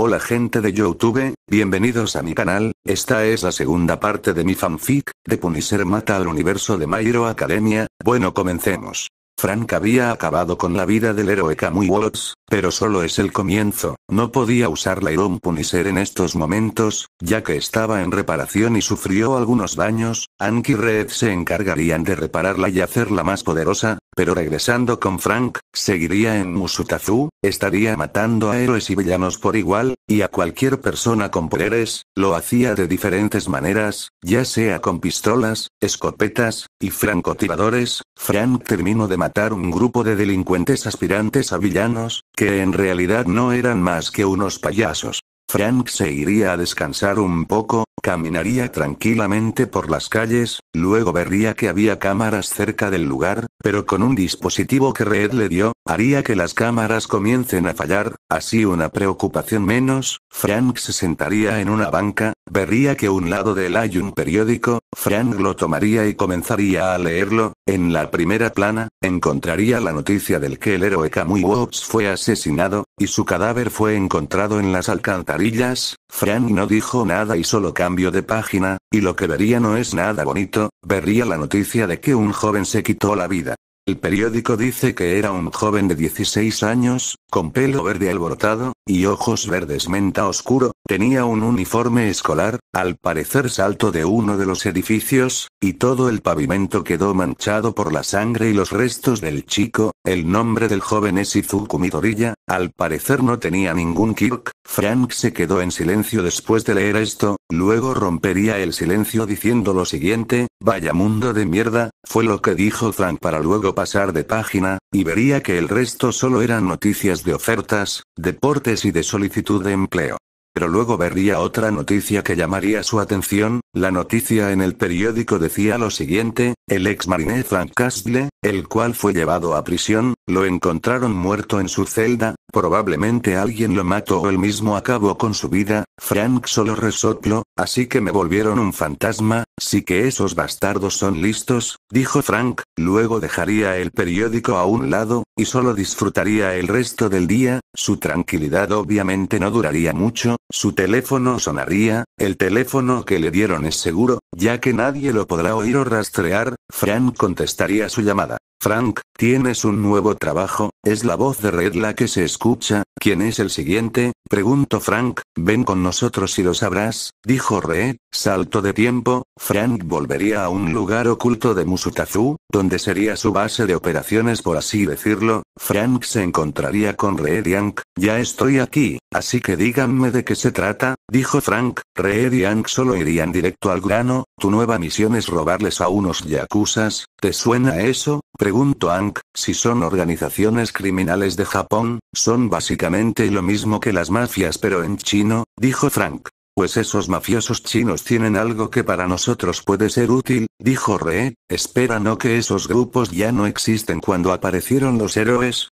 Hola gente de Youtube, bienvenidos a mi canal, esta es la segunda parte de mi fanfic, de Punisher mata al universo de Myro Academia, bueno comencemos. Frank había acabado con la vida del héroe Kamui Watts, pero solo es el comienzo, no podía usar la Iron Punisher en estos momentos, ya que estaba en reparación y sufrió algunos daños, Anki Red se encargarían de repararla y hacerla más poderosa, pero regresando con Frank, seguiría en Musutazu, estaría matando a héroes y villanos por igual, y a cualquier persona con poderes, lo hacía de diferentes maneras, ya sea con pistolas, escopetas, y francotiradores, Frank terminó de matar un grupo de delincuentes aspirantes a villanos, que en realidad no eran más que unos payasos. Frank se iría a descansar un poco, caminaría tranquilamente por las calles, luego vería que había cámaras cerca del lugar, pero con un dispositivo que Red le dio, haría que las cámaras comiencen a fallar, así una preocupación menos, Frank se sentaría en una banca, Vería que un lado de él hay un periódico, Frank lo tomaría y comenzaría a leerlo, en la primera plana, encontraría la noticia del que el héroe Kamui Wobbs fue asesinado, y su cadáver fue encontrado en las alcantarillas, Frank no dijo nada y solo cambio de página, y lo que vería no es nada bonito, vería la noticia de que un joven se quitó la vida. El periódico dice que era un joven de 16 años, con pelo verde alborotado, y ojos verdes menta oscuro, tenía un uniforme escolar, al parecer salto de uno de los edificios, y todo el pavimento quedó manchado por la sangre y los restos del chico, el nombre del joven es Izuku Midoriya, al parecer no tenía ningún kirk, Frank se quedó en silencio después de leer esto, luego rompería el silencio diciendo lo siguiente, vaya mundo de mierda, fue lo que dijo Frank para luego pasar de página, y vería que el resto solo eran noticias de ofertas, deportes y de solicitud de empleo pero luego vería otra noticia que llamaría su atención, la noticia en el periódico decía lo siguiente, el ex mariné Frank Castle, el cual fue llevado a prisión, lo encontraron muerto en su celda, probablemente alguien lo mató o él mismo acabó con su vida, Frank solo resopló, así que me volvieron un fantasma, sí que esos bastardos son listos, dijo Frank, luego dejaría el periódico a un lado, y solo disfrutaría el resto del día, su tranquilidad obviamente no duraría mucho, su teléfono sonaría, el teléfono que le dieron es seguro, ya que nadie lo podrá oír o rastrear, Frank contestaría su llamada. Frank, tienes un nuevo trabajo, es la voz de Red la que se escucha, ¿quién es el siguiente? pregunto Frank, ven con nosotros y lo sabrás, dijo Red, salto de tiempo, Frank volvería a un lugar oculto de Musutazu, donde sería su base de operaciones por así decirlo, Frank se encontraría con Red Yank, ya estoy aquí, así que díganme de qué se trata, dijo Frank, Red y solo irían directo al grano, tu nueva misión es robarles a unos yakuzas, ¿Te suena eso? pregunto Hank, si son organizaciones criminales de Japón, son básicamente lo mismo que las mafias pero en chino, dijo Frank. Pues esos mafiosos chinos tienen algo que para nosotros puede ser útil, dijo Re. espera no que esos grupos ya no existen cuando aparecieron los héroes,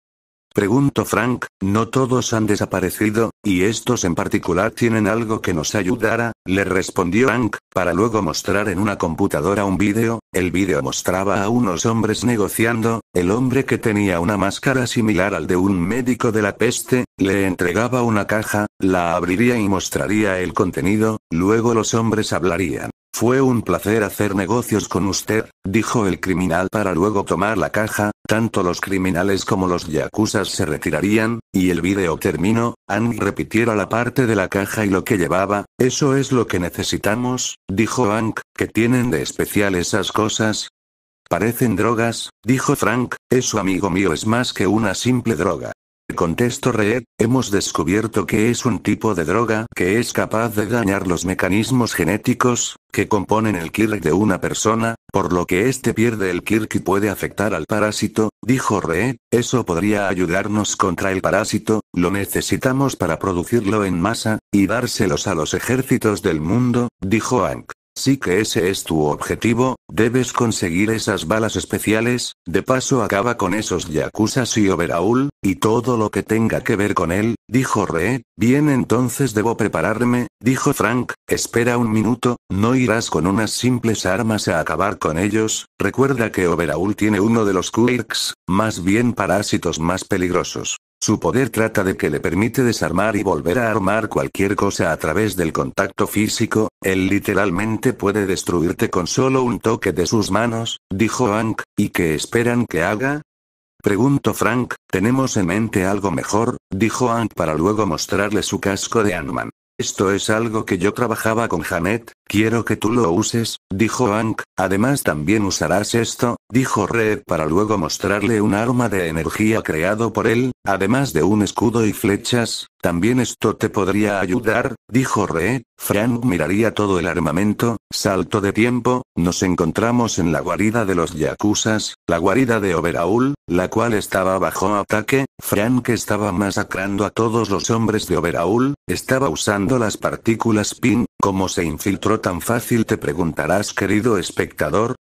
Pregunto Frank, no todos han desaparecido, y estos en particular tienen algo que nos ayudara, le respondió Frank, para luego mostrar en una computadora un vídeo, el vídeo mostraba a unos hombres negociando, el hombre que tenía una máscara similar al de un médico de la peste, le entregaba una caja, la abriría y mostraría el contenido, luego los hombres hablarían. Fue un placer hacer negocios con usted, dijo el criminal para luego tomar la caja, tanto los criminales como los yakuzas se retirarían, y el video terminó, Hank repitiera la parte de la caja y lo que llevaba, eso es lo que necesitamos, dijo Hank, que tienen de especial esas cosas? Parecen drogas, dijo Frank, eso amigo mío es más que una simple droga. Contesto Reed, hemos descubierto que es un tipo de droga que es capaz de dañar los mecanismos genéticos, que componen el kirk de una persona, por lo que este pierde el Kirk y puede afectar al parásito, dijo Re. eso podría ayudarnos contra el parásito, lo necesitamos para producirlo en masa, y dárselos a los ejércitos del mundo, dijo Ank. Sí que ese es tu objetivo, debes conseguir esas balas especiales, de paso acaba con esos yakuzas y Overaul, y todo lo que tenga que ver con él, dijo re, bien entonces debo prepararme, dijo Frank, espera un minuto, no irás con unas simples armas a acabar con ellos, recuerda que Overaul tiene uno de los Quirks, más bien parásitos más peligrosos. Su poder trata de que le permite desarmar y volver a armar cualquier cosa a través del contacto físico, él literalmente puede destruirte con solo un toque de sus manos, dijo Hank, ¿y qué esperan que haga? Preguntó Frank, tenemos en mente algo mejor, dijo Hank para luego mostrarle su casco de ant esto es algo que yo trabajaba con Janet, quiero que tú lo uses, dijo Hank, además también usarás esto, dijo Red para luego mostrarle un arma de energía creado por él, además de un escudo y flechas, también esto te podría ayudar, dijo Red, Frank miraría todo el armamento, salto de tiempo, nos encontramos en la guarida de los Yakuzas, la guarida de Oberaul, la cual estaba bajo ataque, Frank estaba masacrando a todos los hombres de Oberaul, estaba usando las partículas PIN, como se infiltró tan fácil te preguntarás querido espectador?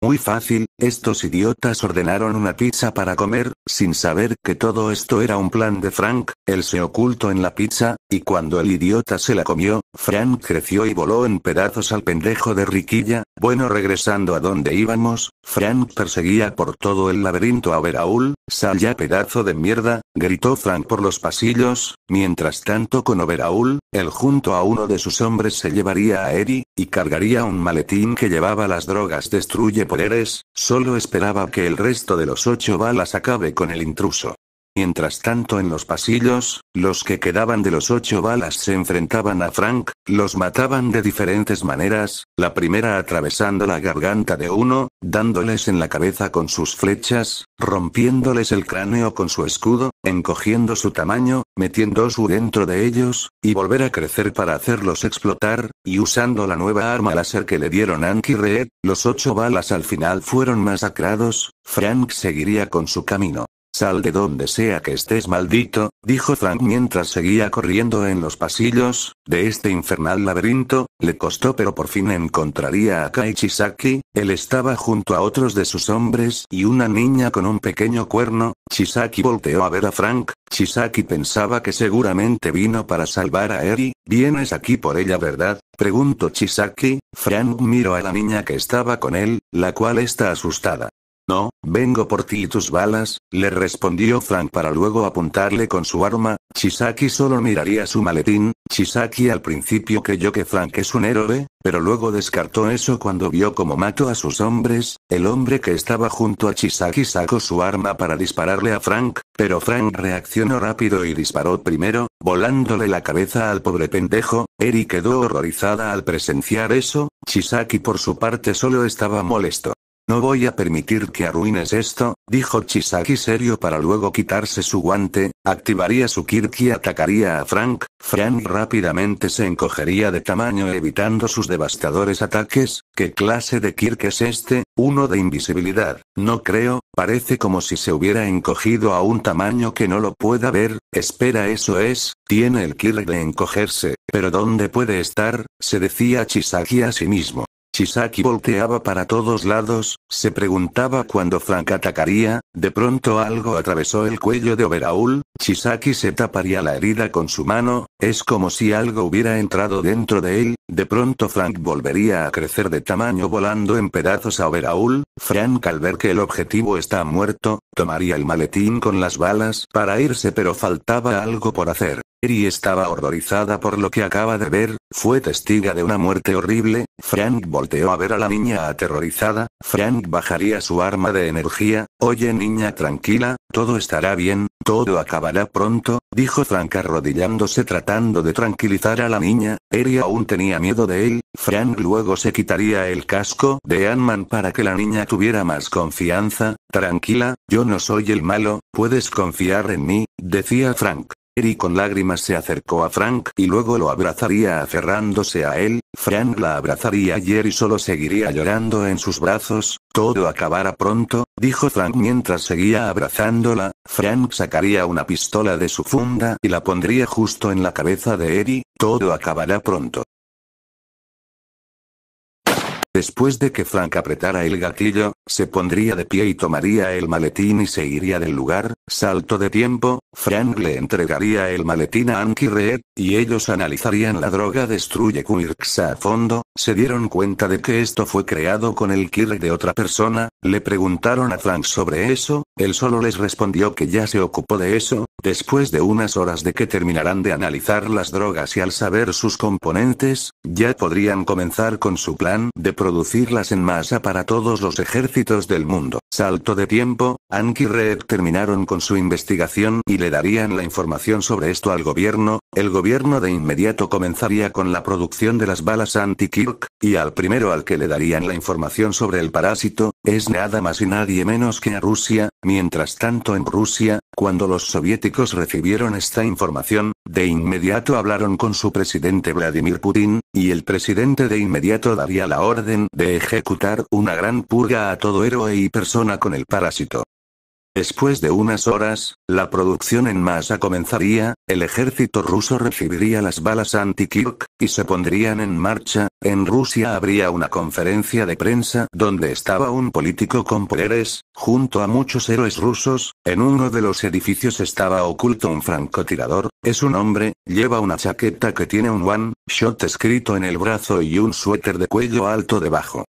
Muy fácil, estos idiotas ordenaron una pizza para comer, sin saber que todo esto era un plan de Frank, él se ocultó en la pizza, y cuando el idiota se la comió, Frank creció y voló en pedazos al pendejo de Riquilla, bueno, regresando a donde íbamos, Frank perseguía por todo el laberinto a Veraul. sal ya pedazo de mierda, gritó Frank por los pasillos, mientras tanto con Oberaul, él junto a uno de sus hombres se llevaría a Eri, y cargaría un maletín que llevaba las drogas destruye poderes, solo esperaba que el resto de los ocho balas acabe con el intruso. Mientras tanto en los pasillos, los que quedaban de los ocho balas se enfrentaban a Frank, los mataban de diferentes maneras, la primera atravesando la garganta de uno, dándoles en la cabeza con sus flechas, rompiéndoles el cráneo con su escudo, encogiendo su tamaño, metiendo su dentro de ellos, y volver a crecer para hacerlos explotar, y usando la nueva arma láser que le dieron Anki Reed, los ocho balas al final fueron masacrados, Frank seguiría con su camino. Sal de donde sea que estés maldito, dijo Frank mientras seguía corriendo en los pasillos, de este infernal laberinto, le costó pero por fin encontraría a Kai Chisaki, él estaba junto a otros de sus hombres y una niña con un pequeño cuerno, Chisaki volteó a ver a Frank, Chisaki pensaba que seguramente vino para salvar a Eri, vienes aquí por ella ¿verdad? preguntó Chisaki, Frank miró a la niña que estaba con él, la cual está asustada. No, vengo por ti y tus balas, le respondió Frank para luego apuntarle con su arma, Chisaki solo miraría su maletín, Chisaki al principio creyó que Frank es un héroe, pero luego descartó eso cuando vio cómo mató a sus hombres, el hombre que estaba junto a Chisaki sacó su arma para dispararle a Frank, pero Frank reaccionó rápido y disparó primero, volándole la cabeza al pobre pendejo, Eri quedó horrorizada al presenciar eso, Chisaki por su parte solo estaba molesto. No voy a permitir que arruines esto, dijo Chisaki serio para luego quitarse su guante, activaría su Kirk y atacaría a Frank, Frank rápidamente se encogería de tamaño evitando sus devastadores ataques, ¿qué clase de Kirk es este? Uno de invisibilidad, no creo, parece como si se hubiera encogido a un tamaño que no lo pueda ver, espera eso es, tiene el Kirk de encogerse, pero ¿dónde puede estar? se decía Chisaki a sí mismo. Chisaki volteaba para todos lados, se preguntaba cuándo Frank atacaría, de pronto algo atravesó el cuello de Oberaul, Chisaki se taparía la herida con su mano, es como si algo hubiera entrado dentro de él, de pronto Frank volvería a crecer de tamaño volando en pedazos a Oberaul, Frank al ver que el objetivo está muerto, tomaría el maletín con las balas para irse pero faltaba algo por hacer. Eri estaba horrorizada por lo que acaba de ver, fue testiga de una muerte horrible, Frank volteó a ver a la niña aterrorizada, Frank bajaría su arma de energía, oye niña tranquila, todo estará bien, todo acabará pronto, dijo Frank arrodillándose tratando de tranquilizar a la niña, Eri aún tenía miedo de él, Frank luego se quitaría el casco de Ant-Man para que la niña tuviera más confianza, tranquila, yo no soy el malo, puedes confiar en mí, decía Frank. Eri con lágrimas se acercó a Frank y luego lo abrazaría aferrándose a él, Frank la abrazaría y Eri solo seguiría llorando en sus brazos, todo acabará pronto, dijo Frank mientras seguía abrazándola, Frank sacaría una pistola de su funda y la pondría justo en la cabeza de Eri, todo acabará pronto. Después de que Frank apretara el gatillo, se pondría de pie y tomaría el maletín y se iría del lugar. Salto de tiempo, Frank le entregaría el maletín a Anki y ellos analizarían la droga destruye Quirks a fondo, se dieron cuenta de que esto fue creado con el Kirk de otra persona, le preguntaron a Frank sobre eso, él solo les respondió que ya se ocupó de eso, Después de unas horas de que terminarán de analizar las drogas y al saber sus componentes, ya podrían comenzar con su plan de producirlas en masa para todos los ejércitos del mundo. Salto de tiempo, Anki Red terminaron con su investigación y le darían la información sobre esto al gobierno, el gobierno de inmediato comenzaría con la producción de las balas anti-Kirk, y al primero al que le darían la información sobre el parásito, es nada más y nadie menos que a Rusia, mientras tanto en Rusia, cuando los soviéticos recibieron esta información, de inmediato hablaron con su presidente Vladimir Putin, y el presidente de inmediato daría la orden de ejecutar una gran purga a todo héroe y persona con el parásito. Después de unas horas, la producción en masa comenzaría, el ejército ruso recibiría las balas anti-Kirk, y se pondrían en marcha, en Rusia habría una conferencia de prensa donde estaba un político con poderes, junto a muchos héroes rusos, en uno de los edificios estaba oculto un francotirador, es un hombre, lleva una chaqueta que tiene un one, shot escrito en el brazo y un suéter de cuello alto debajo.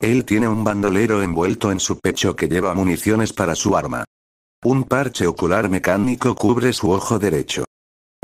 Él tiene un bandolero envuelto en su pecho que lleva municiones para su arma. Un parche ocular mecánico cubre su ojo derecho.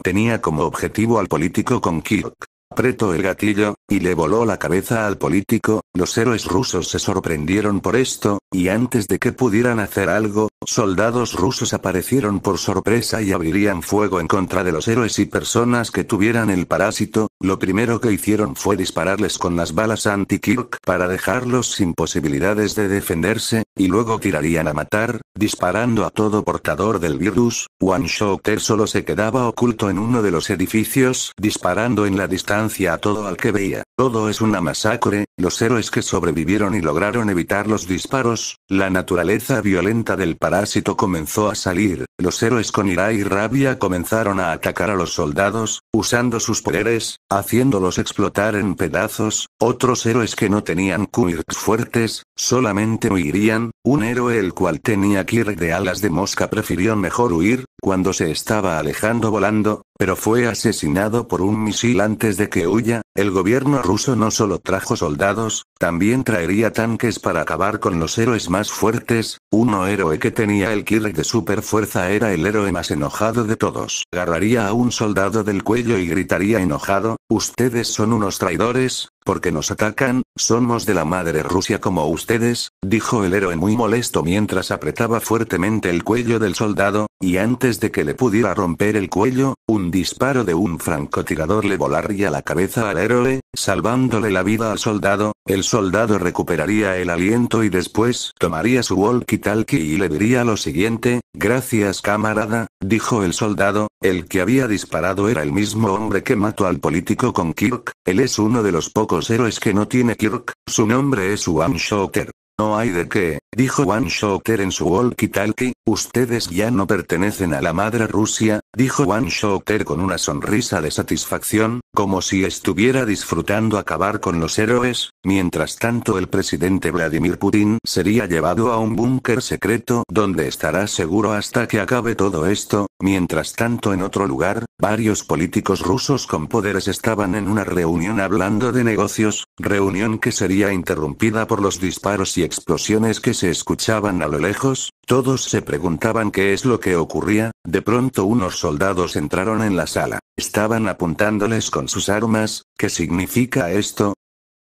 Tenía como objetivo al político con Kirk. Apretó el gatillo, y le voló la cabeza al político, los héroes rusos se sorprendieron por esto, y antes de que pudieran hacer algo, soldados rusos aparecieron por sorpresa y abrirían fuego en contra de los héroes y personas que tuvieran el parásito, lo primero que hicieron fue dispararles con las balas anti-Kirk para dejarlos sin posibilidades de defenderse, y luego tirarían a matar, disparando a todo portador del virus, One Shooter solo se quedaba oculto en uno de los edificios disparando en la distancia a todo al que veía. Todo es una masacre, los héroes que sobrevivieron y lograron evitar los disparos, la naturaleza violenta del parásito comenzó a salir, los héroes con ira y rabia comenzaron a atacar a los soldados, usando sus poderes, haciéndolos explotar en pedazos, otros héroes que no tenían quirks fuertes, solamente huirían, un héroe el cual tenía kir de alas de mosca prefirió mejor huir, cuando se estaba alejando volando, pero fue asesinado por un misil antes de que huya. El gobierno ruso no solo trajo soldados, también traería tanques para acabar con los héroes más fuertes. Uno héroe que tenía el de super fuerza era el héroe más enojado de todos. Agarraría a un soldado del cuello y gritaría enojado, ustedes son unos traidores, porque nos atacan, somos de la madre Rusia como ustedes, dijo el héroe muy molesto mientras apretaba fuertemente el cuello del soldado, y antes de que le pudiera romper el cuello, un disparo de un francotirador le volaría la cabeza al héroe, salvándole la vida al soldado, el soldado recuperaría el aliento y después tomaría su walkie-talkie y le diría lo siguiente, gracias camarada, dijo el soldado, el que había disparado era el mismo hombre que mató al político con Kirk, él es uno de los pocos héroes que no tiene Kirk, su nombre es One No hay de qué, dijo Wang Shouker en su walkie-talkie, ustedes ya no pertenecen a la madre Rusia, dijo Wang Shouker con una sonrisa de satisfacción, como si estuviera disfrutando acabar con los héroes, mientras tanto el presidente Vladimir Putin sería llevado a un búnker secreto donde estará seguro hasta que acabe todo esto, mientras tanto en otro lugar, varios políticos rusos con poderes estaban en una reunión hablando de negocios, reunión que sería interrumpida por los disparos y explosiones que se se escuchaban a lo lejos, todos se preguntaban qué es lo que ocurría, de pronto unos soldados entraron en la sala, estaban apuntándoles con sus armas, ¿qué significa esto?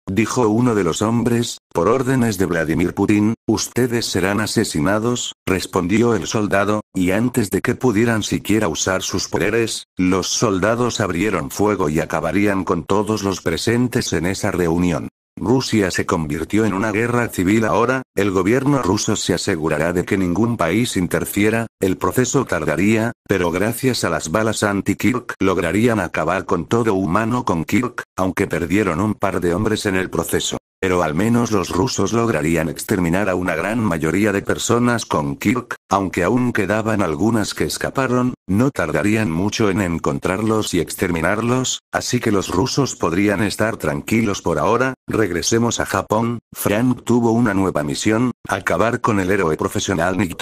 Dijo uno de los hombres, por órdenes de Vladimir Putin, ustedes serán asesinados, respondió el soldado, y antes de que pudieran siquiera usar sus poderes, los soldados abrieron fuego y acabarían con todos los presentes en esa reunión. Rusia se convirtió en una guerra civil ahora, el gobierno ruso se asegurará de que ningún país interfiera, el proceso tardaría, pero gracias a las balas anti-Kirk lograrían acabar con todo humano con Kirk, aunque perdieron un par de hombres en el proceso. Pero al menos los rusos lograrían exterminar a una gran mayoría de personas con Kirk, aunque aún quedaban algunas que escaparon, no tardarían mucho en encontrarlos y exterminarlos, así que los rusos podrían estar tranquilos por ahora, regresemos a Japón, Frank tuvo una nueva misión, acabar con el héroe profesional Nick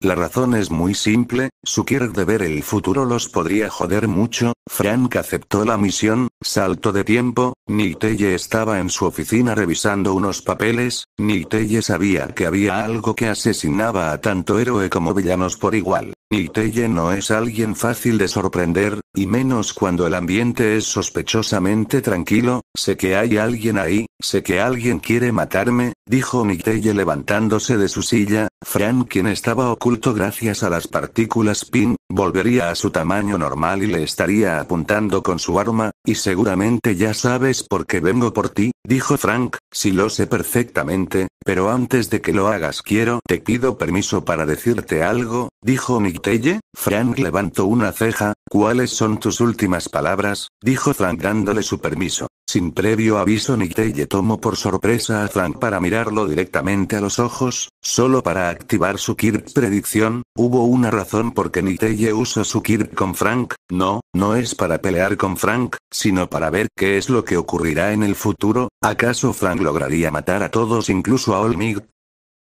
la razón es muy simple, su querer de ver el futuro los podría joder mucho, Frank aceptó la misión, salto de tiempo, Nick estaba en su oficina revisando unos papeles, Nick sabía que había algo que asesinaba a tanto héroe como villanos por igual. Niteye no es alguien fácil de sorprender, y menos cuando el ambiente es sospechosamente tranquilo, sé que hay alguien ahí, Sé que alguien quiere matarme, dijo Mittelle levantándose de su silla, Frank quien estaba oculto gracias a las partículas PIN, volvería a su tamaño normal y le estaría apuntando con su arma, y seguramente ya sabes por qué vengo por ti, dijo Frank, si lo sé perfectamente, pero antes de que lo hagas quiero, te pido permiso para decirte algo, dijo Mittelle, Frank levantó una ceja, ¿Cuáles son tus últimas palabras? dijo Frank dándole su permiso. Sin previo aviso Niteye tomó por sorpresa a Frank para mirarlo directamente a los ojos, solo para activar su Kirk predicción, hubo una razón por que Niteye usó su Kirk con Frank, no, no es para pelear con Frank, sino para ver qué es lo que ocurrirá en el futuro, ¿acaso Frank lograría matar a todos incluso a Olmig?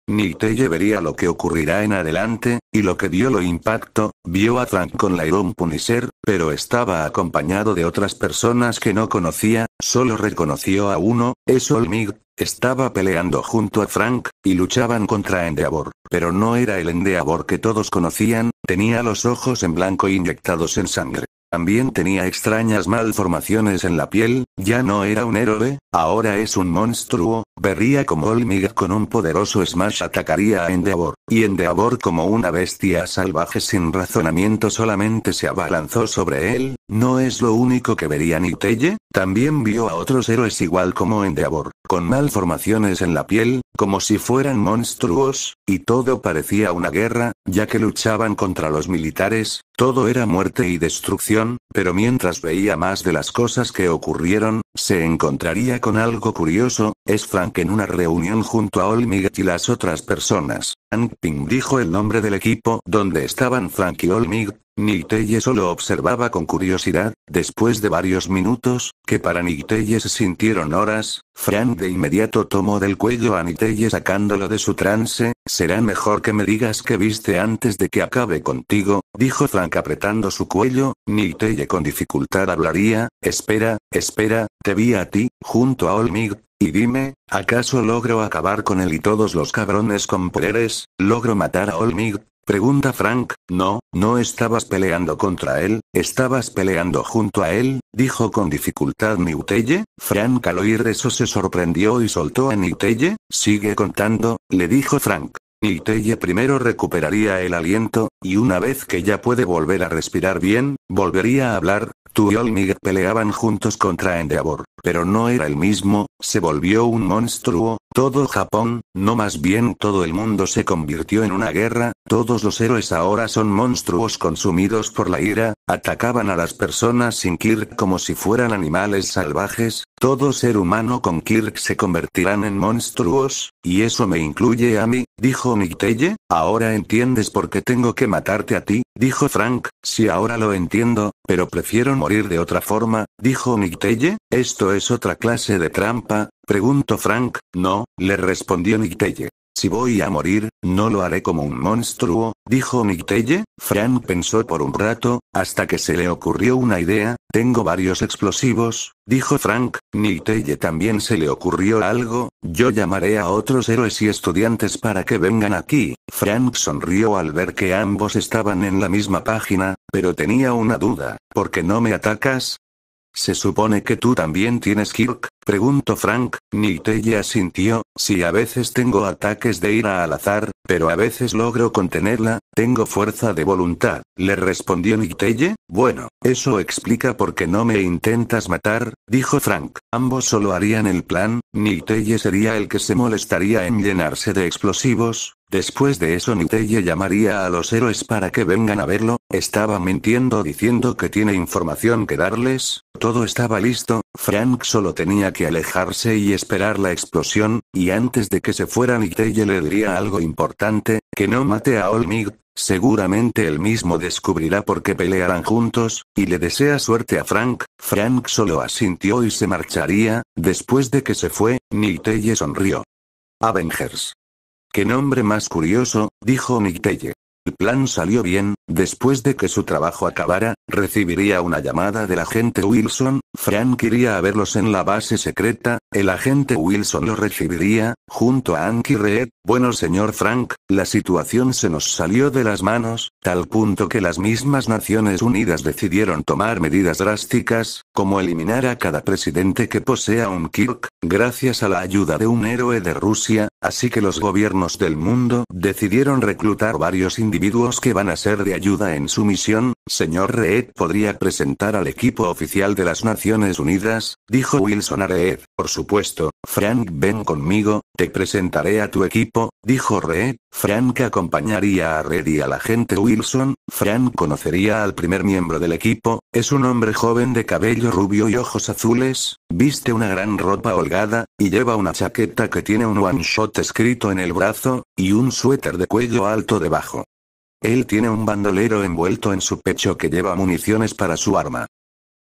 Nite vería lo que ocurrirá en adelante, y lo que dio lo impacto, vio a Frank con la Iron Punisher, pero estaba acompañado de otras personas que no conocía, solo reconoció a uno, es Olmig, estaba peleando junto a Frank, y luchaban contra Endeavor, pero no era el Endeavor que todos conocían, tenía los ojos en blanco inyectados en sangre. También tenía extrañas malformaciones en la piel, ya no era un héroe, ahora es un monstruo, vería como Olmig con un poderoso smash atacaría a Endeavor, y Endeavor como una bestia salvaje sin razonamiento solamente se abalanzó sobre él, no es lo único que vería Nitelle, también vio a otros héroes igual como Endeavor, con malformaciones en la piel, como si fueran monstruos, y todo parecía una guerra, ya que luchaban contra los militares, todo era muerte y destrucción, pero mientras veía más de las cosas que ocurrieron, se encontraría con algo curioso, es Frank en una reunión junto a Olmig y las otras personas. Anping dijo el nombre del equipo donde estaban Frank y Olmig, Niteye solo observaba con curiosidad, después de varios minutos, que para Niteye se sintieron horas, Frank de inmediato tomó del cuello a Niteye sacándolo de su trance, será mejor que me digas que viste antes de que acabe contigo, dijo Frank apretando su cuello, Niteye con dificultad hablaría, espera, espera, te vi a ti, junto a Olmig, y dime, ¿acaso logro acabar con él y todos los cabrones con poderes? ¿Logro matar a Olmig? Pregunta Frank, no, no estabas peleando contra él, estabas peleando junto a él, dijo con dificultad Niutelle. Frank al oír eso se sorprendió y soltó a Niutelle, sigue contando, le dijo Frank. Niutelle primero recuperaría el aliento, y una vez que ya puede volver a respirar bien, volvería a hablar, tú y Olmig peleaban juntos contra Endeavor, pero no era el mismo, se volvió un monstruo, todo Japón, no más bien todo el mundo se convirtió en una guerra, todos los héroes ahora son monstruos consumidos por la ira, atacaban a las personas sin Kirk como si fueran animales salvajes, todo ser humano con Kirk se convertirán en monstruos, y eso me incluye a mí, dijo Nictelle, ahora entiendes por qué tengo que matarte a ti, dijo Frank, si ahora lo entiendo, pero prefiero morir de otra forma, dijo Nictelle, esto es otra clase de trampa, Preguntó Frank. No, le respondió Telle, Si voy a morir, no lo haré como un monstruo, dijo Telle, Frank pensó por un rato, hasta que se le ocurrió una idea. Tengo varios explosivos, dijo Frank. Telle también se le ocurrió algo. Yo llamaré a otros héroes y estudiantes para que vengan aquí. Frank sonrió al ver que ambos estaban en la misma página, pero tenía una duda. ¿Por qué no me atacas? ¿Se supone que tú también tienes Kirk? Preguntó Frank, Niteye asintió, sí a veces tengo ataques de ira al azar, pero a veces logro contenerla, tengo fuerza de voluntad, le respondió Niteye, bueno, eso explica por qué no me intentas matar, dijo Frank, ambos solo harían el plan, Niteye sería el que se molestaría en llenarse de explosivos, Después de eso Niteye llamaría a los héroes para que vengan a verlo, estaba mintiendo diciendo que tiene información que darles, todo estaba listo, Frank solo tenía que alejarse y esperar la explosión, y antes de que se fuera Niteye le diría algo importante, que no mate a Olmig, seguramente él mismo descubrirá por qué pelearán juntos, y le desea suerte a Frank, Frank solo asintió y se marcharía, después de que se fue, Niteye sonrió. Avengers Qué nombre más curioso, dijo Nictelle. El plan salió bien, después de que su trabajo acabara, recibiría una llamada del agente Wilson, Frank iría a verlos en la base secreta, el agente Wilson lo recibiría, junto a Anki Reed, bueno señor Frank, la situación se nos salió de las manos, tal punto que las mismas Naciones Unidas decidieron tomar medidas drásticas, como eliminar a cada presidente que posea un Kirk, gracias a la ayuda de un héroe de Rusia, Así que los gobiernos del mundo decidieron reclutar varios individuos que van a ser de ayuda en su misión, Señor Reed podría presentar al equipo oficial de las Naciones Unidas, dijo Wilson a Reed. Por supuesto, Frank, ven conmigo, te presentaré a tu equipo, dijo Reed. Frank acompañaría a Reed y al agente Wilson. Frank conocería al primer miembro del equipo, es un hombre joven de cabello rubio y ojos azules, viste una gran ropa holgada, y lleva una chaqueta que tiene un one-shot escrito en el brazo, y un suéter de cuello alto debajo. Él tiene un bandolero envuelto en su pecho que lleva municiones para su arma.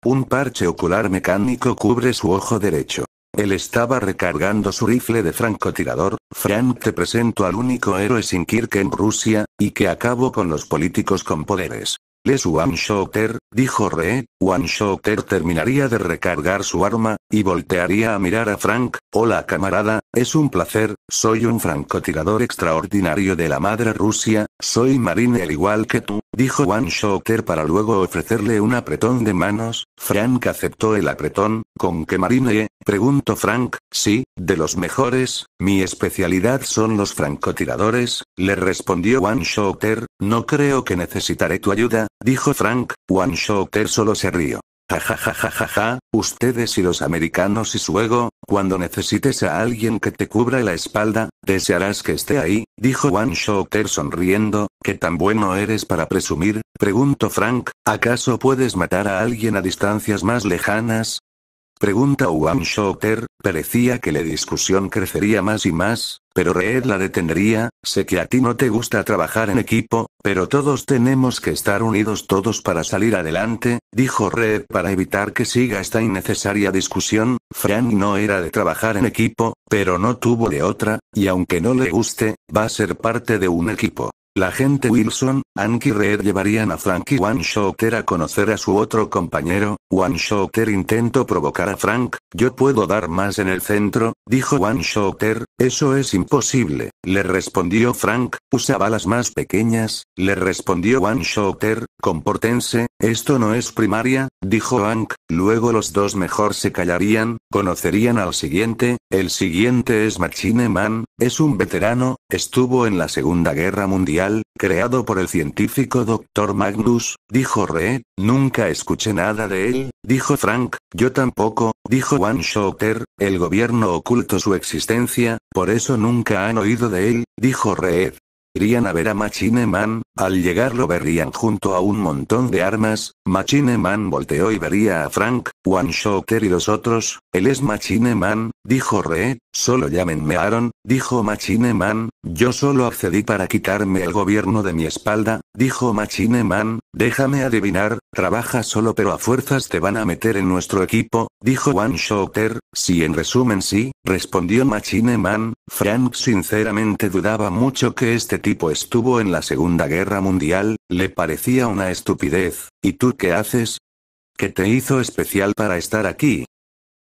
Un parche ocular mecánico cubre su ojo derecho. Él estaba recargando su rifle de francotirador. Frank te presento al único héroe sin Kirk en Rusia, y que acabó con los políticos con poderes es One Shotter, dijo re, One Shotter terminaría de recargar su arma, y voltearía a mirar a Frank, hola camarada, es un placer, soy un francotirador extraordinario de la madre Rusia, soy marine al igual que tú, dijo one Shocker para luego ofrecerle un apretón de manos, Frank aceptó el apretón, ¿con qué marine? preguntó Frank, sí, de los mejores, mi especialidad son los francotiradores, le respondió one Shocker, no creo que necesitaré tu ayuda, dijo Frank, one Shouter solo se rió. Ja ustedes y los americanos y su ego, cuando necesites a alguien que te cubra la espalda, desearás que esté ahí, dijo One Shouter sonriendo, ¿qué tan bueno eres para presumir? preguntó Frank, ¿acaso puedes matar a alguien a distancias más lejanas? Pregunta Wang Shouter, parecía que la discusión crecería más y más, pero Red la detendría, sé que a ti no te gusta trabajar en equipo, pero todos tenemos que estar unidos todos para salir adelante, dijo Red para evitar que siga esta innecesaria discusión, Frank no era de trabajar en equipo, pero no tuvo de otra, y aunque no le guste, va a ser parte de un equipo. La gente Wilson, Anki Red llevarían a Frank y One Shotter a conocer a su otro compañero. One Shotter intentó provocar a Frank. Yo puedo dar más en el centro, dijo One Shotter. Eso es imposible, le respondió Frank. Usa balas más pequeñas, le respondió One Shotter. comportense, esto no es primaria, dijo Hank, Luego los dos mejor se callarían, conocerían al siguiente. El siguiente es Machine Man, es un veterano, estuvo en la Segunda Guerra Mundial creado por el científico Dr. Magnus, dijo Reed, nunca escuché nada de él, dijo Frank, yo tampoco, dijo One Shotter. el gobierno ocultó su existencia, por eso nunca han oído de él, dijo Reed. Irían a ver a Machine Man, al llegar lo verían junto a un montón de armas, Machine Man volteó y vería a Frank, One Shotter y los otros, él es Machine Man, dijo Reed, Solo llámenme Aaron, dijo Machine Man, yo solo accedí para quitarme el gobierno de mi espalda, dijo Machine Man, déjame adivinar, trabaja solo pero a fuerzas te van a meter en nuestro equipo, dijo One Shotter, si en resumen sí, respondió Machine Man, Frank sinceramente dudaba mucho que este tipo estuvo en la Segunda Guerra Mundial, le parecía una estupidez, ¿y tú qué haces? ¿Qué te hizo especial para estar aquí?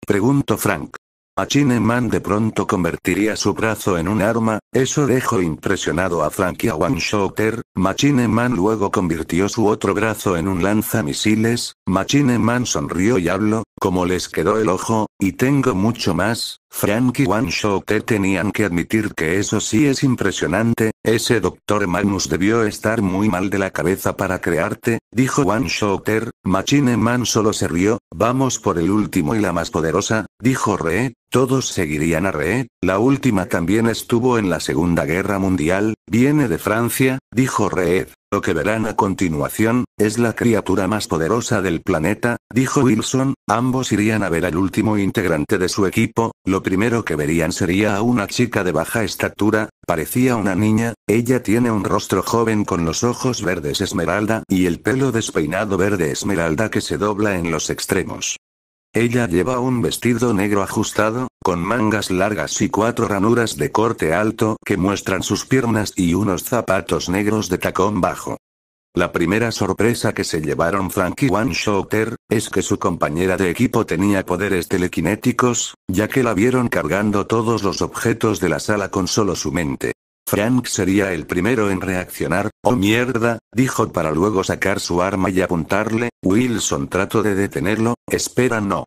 pregunto Frank. Machine Man de pronto convertiría su brazo en un arma, eso dejó impresionado a Frankie shotter Machine Man luego convirtió su otro brazo en un lanzamisiles, Machine Man sonrió y habló, como les quedó el ojo, y tengo mucho más, Frankie One shotter tenían que admitir que eso sí es impresionante, ese doctor Magnus debió estar muy mal de la cabeza para crearte, dijo One shotter Machine Man solo se rió, vamos por el último y la más poderosa, dijo Re, todos seguirían a Reed, la última también estuvo en la Segunda Guerra Mundial, viene de Francia, dijo Reed. Lo que verán a continuación, es la criatura más poderosa del planeta, dijo Wilson, ambos irían a ver al último integrante de su equipo, lo primero que verían sería a una chica de baja estatura, parecía una niña, ella tiene un rostro joven con los ojos verdes esmeralda y el pelo despeinado verde esmeralda que se dobla en los extremos. Ella lleva un vestido negro ajustado, con mangas largas y cuatro ranuras de corte alto que muestran sus piernas y unos zapatos negros de tacón bajo. La primera sorpresa que se llevaron Frankie y One Shooter, es que su compañera de equipo tenía poderes telequinéticos, ya que la vieron cargando todos los objetos de la sala con solo su mente. Frank sería el primero en reaccionar. Oh mierda, dijo para luego sacar su arma y apuntarle. Wilson trató de detenerlo, espera no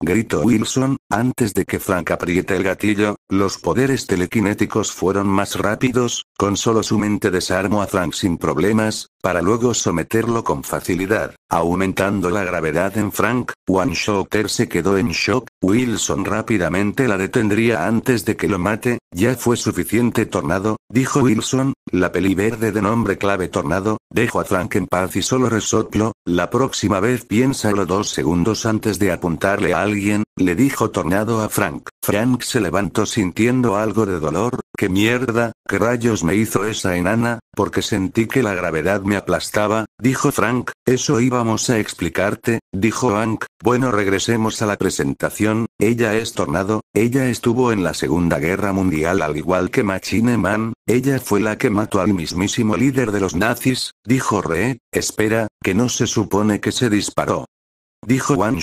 gritó Wilson, antes de que Frank apriete el gatillo, los poderes telequinéticos fueron más rápidos, con solo su mente desarmó a Frank sin problemas, para luego someterlo con facilidad, aumentando la gravedad en Frank, One Shotter se quedó en shock, Wilson rápidamente la detendría antes de que lo mate, ya fue suficiente tornado, dijo Wilson, la peli verde de nombre clave tornado, dejo a Frank en paz y solo resoplo, la próxima vez piénsalo dos segundos antes de apuntarle a alguien, le dijo Tornado a Frank. Frank se levantó sintiendo algo de dolor, qué mierda, qué rayos me hizo esa enana, porque sentí que la gravedad me aplastaba, dijo Frank, eso íbamos a explicarte, dijo Hank, bueno regresemos a la presentación, ella es Tornado, ella estuvo en la Segunda Guerra Mundial al igual que Machine Man, ella fue la que mató al mismísimo líder de los nazis, dijo Re, espera, que no se supone que se disparó dijo One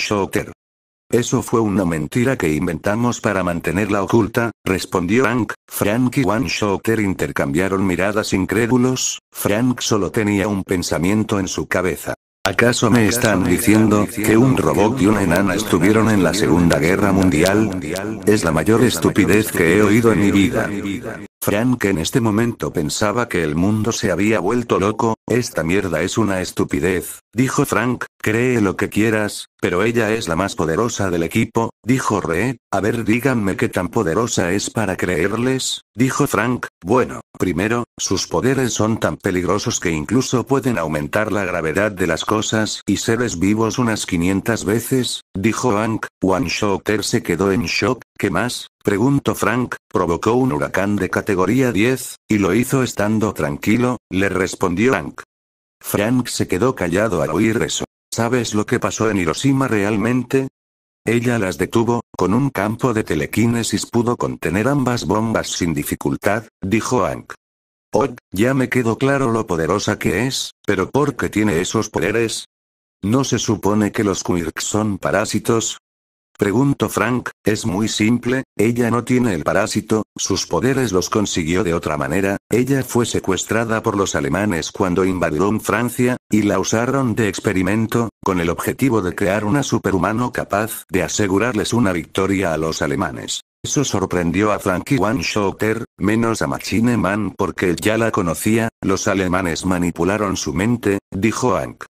eso fue una mentira que inventamos para mantenerla oculta, respondió Hank. Frank y One Shooter intercambiaron miradas incrédulos, Frank solo tenía un pensamiento en su cabeza. ¿Acaso me están diciendo que un robot y una enana estuvieron en la Segunda Guerra Mundial? Es la mayor estupidez que he oído en mi vida. Frank en este momento pensaba que el mundo se había vuelto loco, esta mierda es una estupidez, dijo Frank, cree lo que quieras, pero ella es la más poderosa del equipo, dijo Ree, a ver díganme qué tan poderosa es para creerles, dijo Frank, bueno, primero, sus poderes son tan peligrosos que incluso pueden aumentar la gravedad de las cosas y seres vivos unas 500 veces, dijo Hank, One Shocker se quedó en shock, ¿qué más? preguntó Frank, provocó un huracán de categoría 10, y lo hizo estando tranquilo, le respondió Hank. Frank se quedó callado al oír eso. ¿Sabes lo que pasó en Hiroshima realmente? Ella las detuvo, con un campo de telequinesis pudo contener ambas bombas sin dificultad, dijo Hank. Oh, ya me quedó claro lo poderosa que es, pero ¿por qué tiene esos poderes? ¿No se supone que los quirks son parásitos, Pregunto Frank, es muy simple, ella no tiene el parásito, sus poderes los consiguió de otra manera, ella fue secuestrada por los alemanes cuando invadieron Francia, y la usaron de experimento, con el objetivo de crear una superhumano capaz de asegurarles una victoria a los alemanes. Eso sorprendió a Frankie One Shooter, menos a Machine Man porque ya la conocía, los alemanes manipularon su mente, dijo Hank.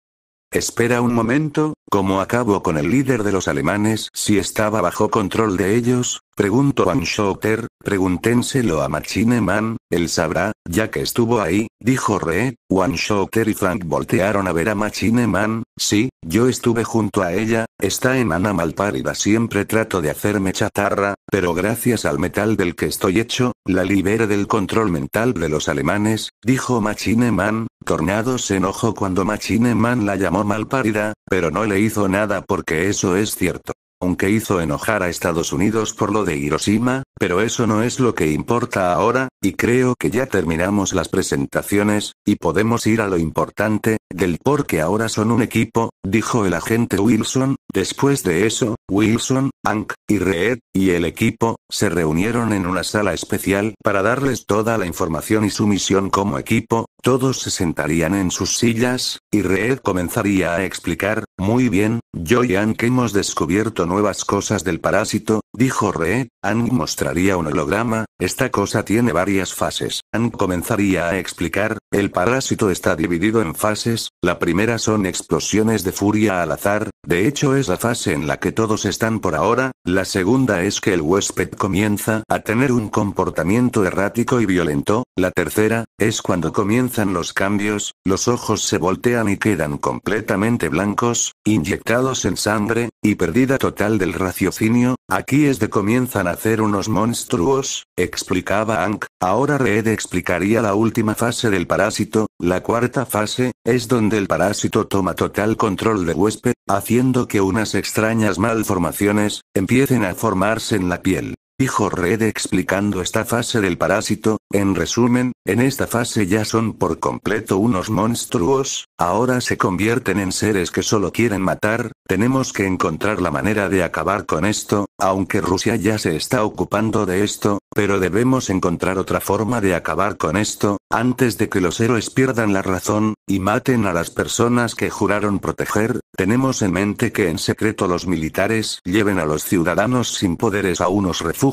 Espera un momento, ¿Cómo acabo con el líder de los alemanes si estaba bajo control de ellos? Preguntó Van Schotter, pregúntenselo a machine man, él sabrá, ya que estuvo ahí, dijo Re. one Schotter y Frank voltearon a ver a machine man, sí, yo estuve junto a ella, está en Ana malparida siempre trato de hacerme chatarra, pero gracias al metal del que estoy hecho, la libera del control mental de los alemanes, dijo machine man, Tornado se enojó cuando machine man la llamó malparida, pero no le hizo nada porque eso es cierto. Aunque hizo enojar a Estados Unidos por lo de Hiroshima, pero eso no es lo que importa ahora, y creo que ya terminamos las presentaciones, y podemos ir a lo importante, del por qué ahora son un equipo, dijo el agente Wilson, Después de eso, Wilson, Hank, y Reed, y el equipo, se reunieron en una sala especial para darles toda la información y su misión como equipo, todos se sentarían en sus sillas, y Reed comenzaría a explicar, muy bien, yo y Hank hemos descubierto nuevas cosas del parásito, Dijo re, Ang mostraría un holograma, esta cosa tiene varias fases. Ang comenzaría a explicar, el parásito está dividido en fases, la primera son explosiones de furia al azar, de hecho es la fase en la que todos están por ahora, la segunda es que el huésped comienza a tener un comportamiento errático y violento, la tercera, es cuando comienzan los cambios, los ojos se voltean y quedan completamente blancos, inyectados en sangre, y pérdida total del raciocinio, aquí de comienzan a hacer unos monstruos, explicaba Ank, ahora Red explicaría la última fase del parásito, la cuarta fase, es donde el parásito toma total control del huésped, haciendo que unas extrañas malformaciones, empiecen a formarse en la piel dijo Red explicando esta fase del parásito, en resumen, en esta fase ya son por completo unos monstruos, ahora se convierten en seres que solo quieren matar, tenemos que encontrar la manera de acabar con esto, aunque Rusia ya se está ocupando de esto, pero debemos encontrar otra forma de acabar con esto, antes de que los héroes pierdan la razón, y maten a las personas que juraron proteger, tenemos en mente que en secreto los militares lleven a los ciudadanos sin poderes a unos refugios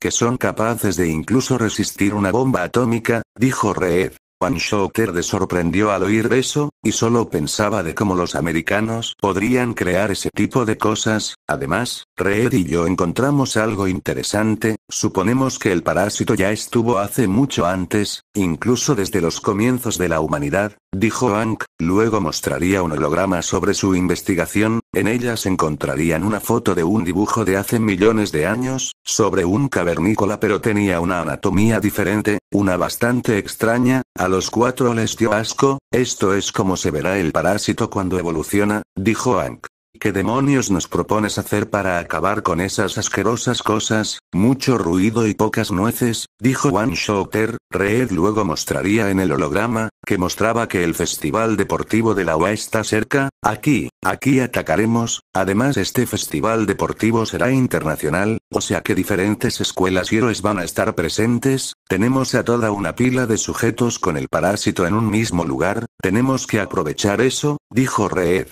que son capaces de incluso resistir una bomba atómica, dijo Reed. Juan Shocker le sorprendió al oír eso, y solo pensaba de cómo los americanos podrían crear ese tipo de cosas. Además, Reed y yo encontramos algo interesante, suponemos que el parásito ya estuvo hace mucho antes, incluso desde los comienzos de la humanidad, dijo Hank, Luego mostraría un holograma sobre su investigación, en ella se encontrarían una foto de un dibujo de hace millones de años, sobre un cavernícola pero tenía una anatomía diferente, una bastante extraña, a los cuatro les dio asco, esto es como se verá el parásito cuando evoluciona, dijo Hank. ¿Qué demonios nos propones hacer para acabar con esas asquerosas cosas? Mucho ruido y pocas nueces, dijo One Shooter. Reed luego mostraría en el holograma, que mostraba que el Festival Deportivo de la UA está cerca. Aquí, aquí atacaremos. Además, este festival deportivo será internacional, o sea que diferentes escuelas y héroes van a estar presentes. Tenemos a toda una pila de sujetos con el parásito en un mismo lugar. Tenemos que aprovechar eso, dijo Reed.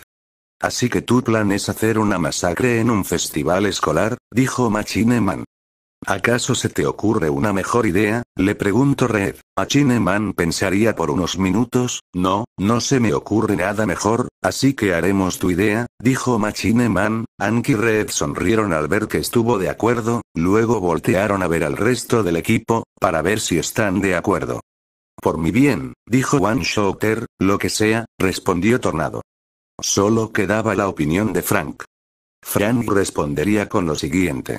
Así que tu plan es hacer una masacre en un festival escolar, dijo Machineman. ¿Acaso se te ocurre una mejor idea? Le preguntó Red. Machineman pensaría por unos minutos, no, no se me ocurre nada mejor, así que haremos tu idea, dijo Machineman. Anki y Red sonrieron al ver que estuvo de acuerdo, luego voltearon a ver al resto del equipo, para ver si están de acuerdo. Por mi bien, dijo One shotter lo que sea, respondió Tornado. Solo quedaba la opinión de Frank. Frank respondería con lo siguiente.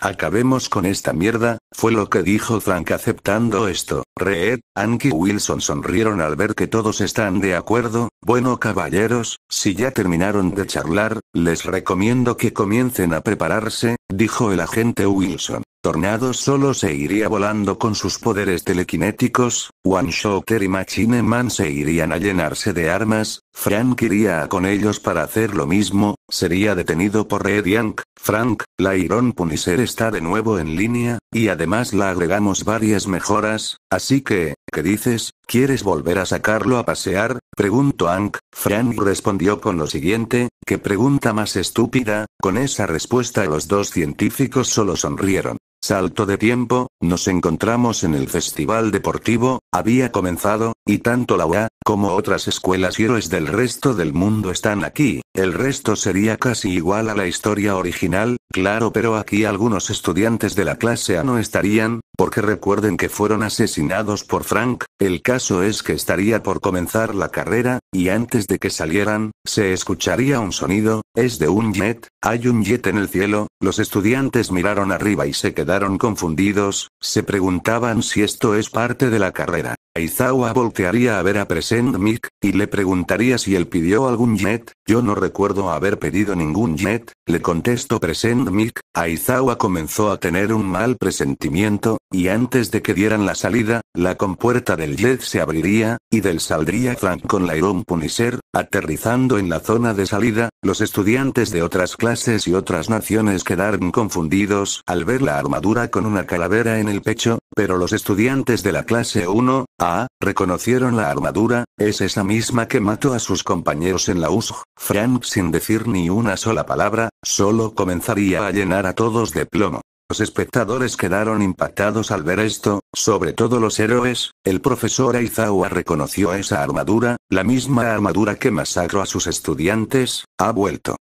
Acabemos con esta mierda, fue lo que dijo Frank aceptando esto. Reed, Anki Wilson sonrieron al ver que todos están de acuerdo. Bueno caballeros, si ya terminaron de charlar, les recomiendo que comiencen a prepararse, dijo el agente Wilson. Tornado solo se iría volando con sus poderes telequinéticos, One Shotter y Machine Man se irían a llenarse de armas, Frank iría con ellos para hacer lo mismo, sería detenido por Red Yank, Frank, la Iron Punisher está de nuevo en línea, y además la agregamos varias mejoras, así que, ¿qué dices? ¿Quieres volver a sacarlo a pasear? Preguntó Hank, Frank respondió con lo siguiente, ¿qué pregunta más estúpida? Con esa respuesta los dos científicos solo sonrieron. Salto de tiempo, nos encontramos en el festival deportivo, había comenzado, y tanto la UA, como otras escuelas y héroes del resto del mundo están aquí, el resto sería casi igual a la historia original, claro pero aquí algunos estudiantes de la clase A no estarían, porque recuerden que fueron asesinados por Frank, el caso es que estaría por comenzar la carrera, y antes de que salieran, se escucharía un sonido, es de un jet, hay un jet en el cielo, los estudiantes miraron arriba y se quedaron confundidos, se preguntaban si esto es parte de la carrera. Aizawa voltearía a ver a Present Mick, y le preguntaría si él pidió algún jet, yo no recuerdo haber pedido ningún jet, le contestó Present Mick, Aizawa comenzó a tener un mal presentimiento, y antes de que dieran la salida, la compuerta del jet se abriría, y del saldría Frank con la Iron Punisher, aterrizando en la zona de salida, los estudiantes de otras clases y otras naciones quedaron confundidos al ver la armadura con una calavera en el pecho, pero los estudiantes de la clase 1, A, reconocieron la armadura, es esa misma que mató a sus compañeros en la USG, Frank sin decir ni una sola palabra, solo comenzaría a llenar a todos de plomo. Los espectadores quedaron impactados al ver esto, sobre todo los héroes, el profesor Aizawa reconoció esa armadura, la misma armadura que masacró a sus estudiantes, ha vuelto.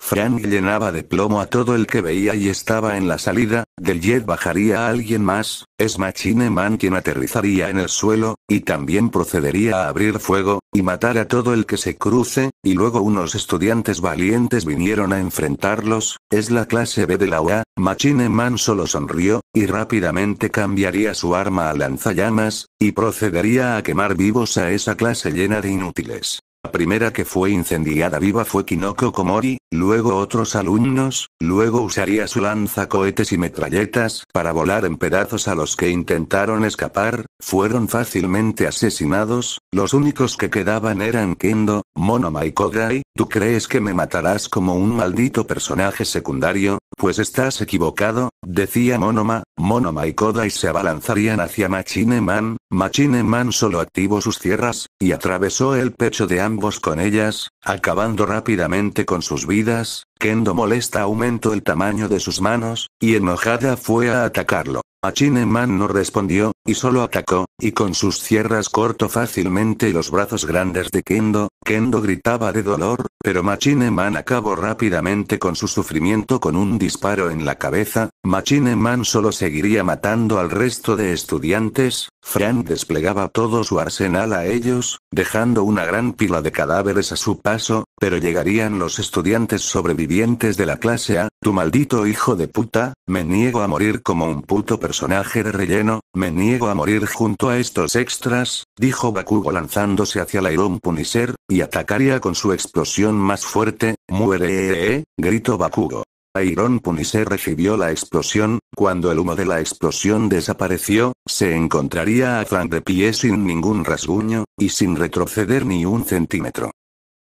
Frank llenaba de plomo a todo el que veía y estaba en la salida, del jet bajaría a alguien más, es Machine Man quien aterrizaría en el suelo, y también procedería a abrir fuego, y matar a todo el que se cruce, y luego unos estudiantes valientes vinieron a enfrentarlos, es la clase B de la UA, Machine Man solo sonrió, y rápidamente cambiaría su arma a lanzallamas, y procedería a quemar vivos a esa clase llena de inútiles. La primera que fue incendiada viva fue Kinoko Komori, luego otros alumnos, luego usaría su lanza cohetes y metralletas para volar en pedazos a los que intentaron escapar, fueron fácilmente asesinados, los únicos que quedaban eran Kendo, Monoma y Kodai, ¿tú crees que me matarás como un maldito personaje secundario? Pues estás equivocado, decía Monoma, Monoma y Kodai se abalanzarían hacia Machine Man, Machine Man solo activó sus tierras, y atravesó el pecho de ambos con ellas, acabando rápidamente con sus vidas, Kendo molesta aumentó el tamaño de sus manos, y enojada fue a atacarlo. Machine Man no respondió, y solo atacó, y con sus sierras cortó fácilmente los brazos grandes de Kendo, Kendo gritaba de dolor, pero Machine Man acabó rápidamente con su sufrimiento con un disparo en la cabeza, Machine Man solo seguiría matando al resto de estudiantes, Fran desplegaba todo su arsenal a ellos, dejando una gran pila de cadáveres a su paso, pero llegarían los estudiantes sobrevivientes de la clase A, tu maldito hijo de puta, me niego a morir como un puto personaje de relleno, me niego a morir junto a estos extras, dijo Bakugo lanzándose hacia la Iron Punisher, y atacaría con su explosión más fuerte, muere, eh, eh", gritó Bakugo. Iron Punisher recibió la explosión, cuando el humo de la explosión desapareció, se encontraría a Frank de pie sin ningún rasguño, y sin retroceder ni un centímetro.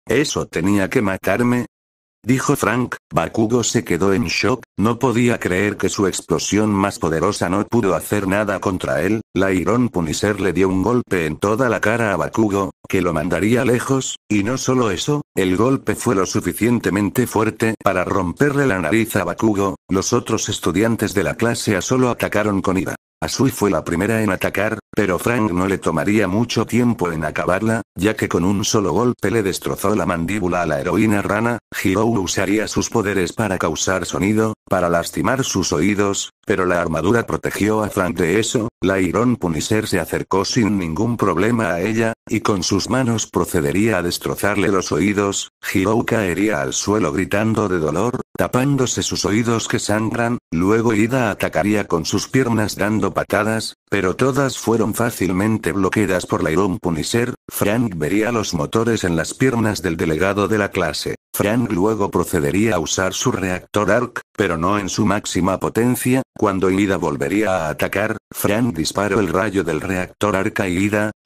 Eso tenía que matarme, dijo Frank, Bakugo se quedó en shock, no podía creer que su explosión más poderosa no pudo hacer nada contra él, la Iron Punisher le dio un golpe en toda la cara a Bakugo, que lo mandaría lejos, y no solo eso, el golpe fue lo suficientemente fuerte para romperle la nariz a Bakugo, los otros estudiantes de la clase A solo atacaron con ira. Asui fue la primera en atacar, pero Frank no le tomaría mucho tiempo en acabarla, ya que con un solo golpe le destrozó la mandíbula a la heroína rana, Hirou usaría sus poderes para causar sonido, para lastimar sus oídos, pero la armadura protegió a Frank de eso, la Iron Punisher se acercó sin ningún problema a ella, y con sus manos procedería a destrozarle los oídos, Hiro caería al suelo gritando de dolor, tapándose sus oídos que sangran, luego Ida atacaría con sus piernas dando patadas, pero todas fueron fácilmente bloqueadas por la Iron Punisher, Frank vería los motores en las piernas del delegado de la clase. Frank luego procedería a usar su reactor ARC, pero no en su máxima potencia, cuando Ida volvería a atacar, Frank disparó el rayo del reactor arca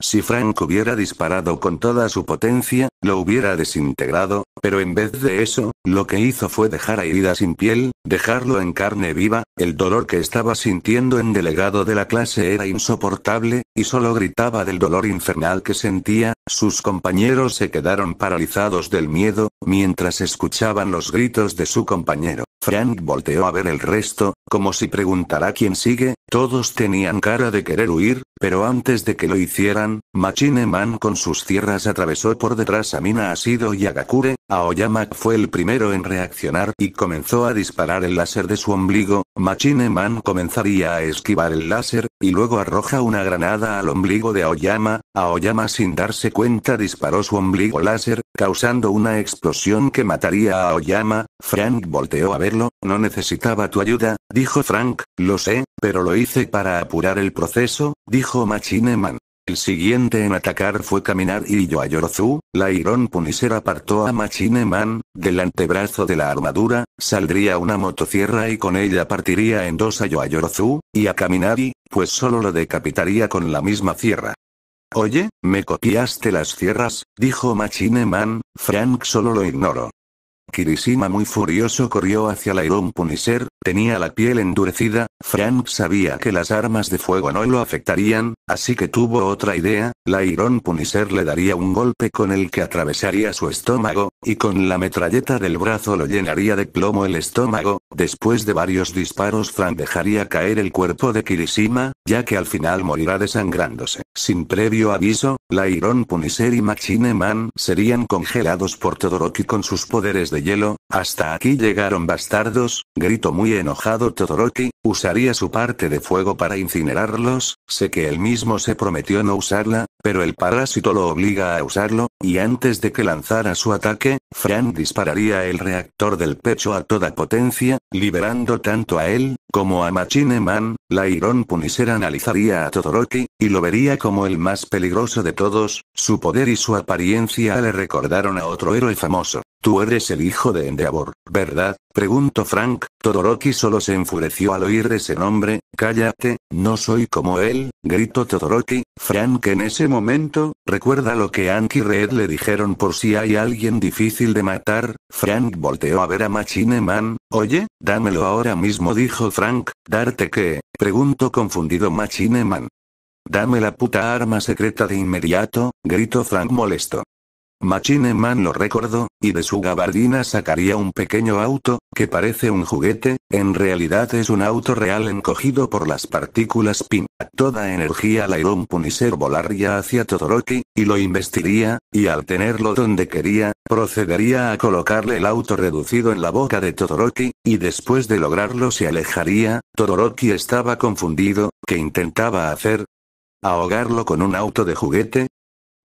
si Frank hubiera disparado con toda su potencia, lo hubiera desintegrado, pero en vez de eso, lo que hizo fue dejar a Ida sin piel, dejarlo en carne viva, el dolor que estaba sintiendo en delegado de la clase era insoportable, y solo gritaba del dolor infernal que sentía, sus compañeros se quedaron paralizados del miedo, mientras escuchaban los gritos de su compañero. Frank volteó a ver el resto, como si preguntara quién sigue, todos tenían cara de querer huir, pero antes de que lo hicieran, Machine Man con sus tierras atravesó por detrás a Mina Asido y Agakure, Aoyama fue el primero en reaccionar y comenzó a disparar el láser de su ombligo, Machine Man comenzaría a esquivar el láser, y luego arroja una granada al ombligo de Aoyama, Aoyama sin darse cuenta disparó su ombligo láser, causando una explosión que mataría a Aoyama, Frank volteó a verlo, no necesitaba tu ayuda, dijo Frank, lo sé, pero lo hice para apurar el proceso, dijo Machine Man. El siguiente en atacar fue Caminar y Yoayorozu, la Iron Punisher apartó a Machine Man, del antebrazo de la armadura, saldría una motosierra y con ella partiría en dos a Yoayorozu, y a Y pues solo lo decapitaría con la misma sierra. Oye, me copiaste las sierras, dijo Machine Man, Frank solo lo ignoró. Kirishima muy furioso corrió hacia la Iron Punisher, tenía la piel endurecida, Frank sabía que las armas de fuego no lo afectarían, así que tuvo otra idea, la Iron Punisher le daría un golpe con el que atravesaría su estómago, y con la metralleta del brazo lo llenaría de plomo el estómago, después de varios disparos Frank dejaría caer el cuerpo de Kirishima, ya que al final morirá desangrándose. Sin previo aviso, Iron Punisher y Machine Man serían congelados por Todoroki con sus poderes de hielo. Hasta aquí llegaron bastardos, grito muy enojado Todoroki, usaría su parte de fuego para incinerarlos, sé que él mismo se prometió no usarla, pero el parásito lo obliga a usarlo, y antes de que lanzara su ataque, Fran dispararía el reactor del pecho a toda potencia, liberando tanto a él, como a Machine Man, la Iron Punisher analizaría a Todoroki, y lo vería como el más peligroso de todos, su poder y su apariencia le recordaron a otro héroe famoso. Tú eres el hijo de Endeavor, ¿verdad? preguntó Frank. Todoroki solo se enfureció al oír ese nombre. Cállate, no soy como él, gritó Todoroki. Frank en ese momento, recuerda lo que Anki Red le dijeron por si hay alguien difícil de matar. Frank volteó a ver a Machineman, Oye, dámelo ahora mismo, dijo Frank. ¿Darte qué? preguntó confundido Machineman, Dame la puta arma secreta de inmediato, gritó Frank molesto. Machine Man lo recordó, y de su gabardina sacaría un pequeño auto, que parece un juguete, en realidad es un auto real encogido por las partículas PIN. Toda energía Iron Punisher volaría hacia Todoroki, y lo investiría, y al tenerlo donde quería, procedería a colocarle el auto reducido en la boca de Todoroki, y después de lograrlo se alejaría, Todoroki estaba confundido, ¿qué intentaba hacer? ¿Ahogarlo con un auto de juguete?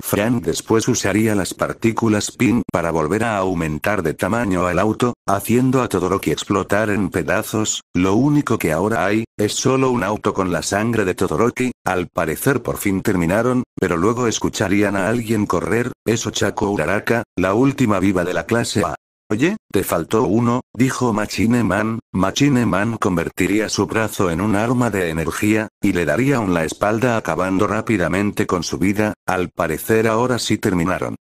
Frank después usaría las partículas PIN para volver a aumentar de tamaño al auto, haciendo a Todoroki explotar en pedazos, lo único que ahora hay, es solo un auto con la sangre de Todoroki, al parecer por fin terminaron, pero luego escucharían a alguien correr, eso Chaco Uraraka, la última viva de la clase A. Oye, te faltó uno, dijo Machine Man. Machine Man convertiría su brazo en un arma de energía, y le daría un la espalda acabando rápidamente con su vida, al parecer ahora sí terminaron.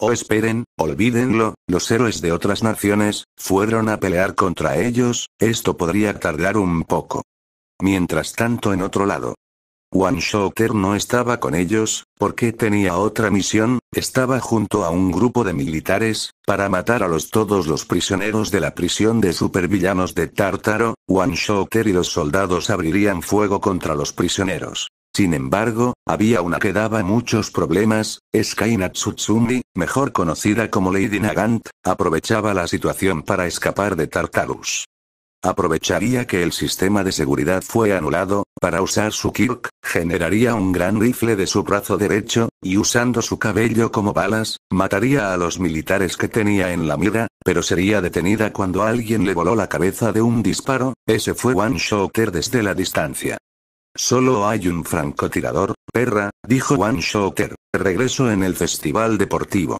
O oh, esperen, olvídenlo, los héroes de otras naciones, fueron a pelear contra ellos, esto podría tardar un poco. Mientras tanto en otro lado. One Shoker no estaba con ellos, porque tenía otra misión, estaba junto a un grupo de militares, para matar a los todos los prisioneros de la prisión de supervillanos de Tartaro, One Shoker y los soldados abrirían fuego contra los prisioneros. Sin embargo, había una que daba muchos problemas, Sky Tsutsumi, mejor conocida como Lady Nagant, aprovechaba la situación para escapar de Tartarus. Aprovecharía que el sistema de seguridad fue anulado, para usar su Kirk, generaría un gran rifle de su brazo derecho, y usando su cabello como balas, mataría a los militares que tenía en la mira, pero sería detenida cuando alguien le voló la cabeza de un disparo, ese fue One Shotter desde la distancia. Solo hay un francotirador, perra, dijo One Shotter, regreso en el festival deportivo.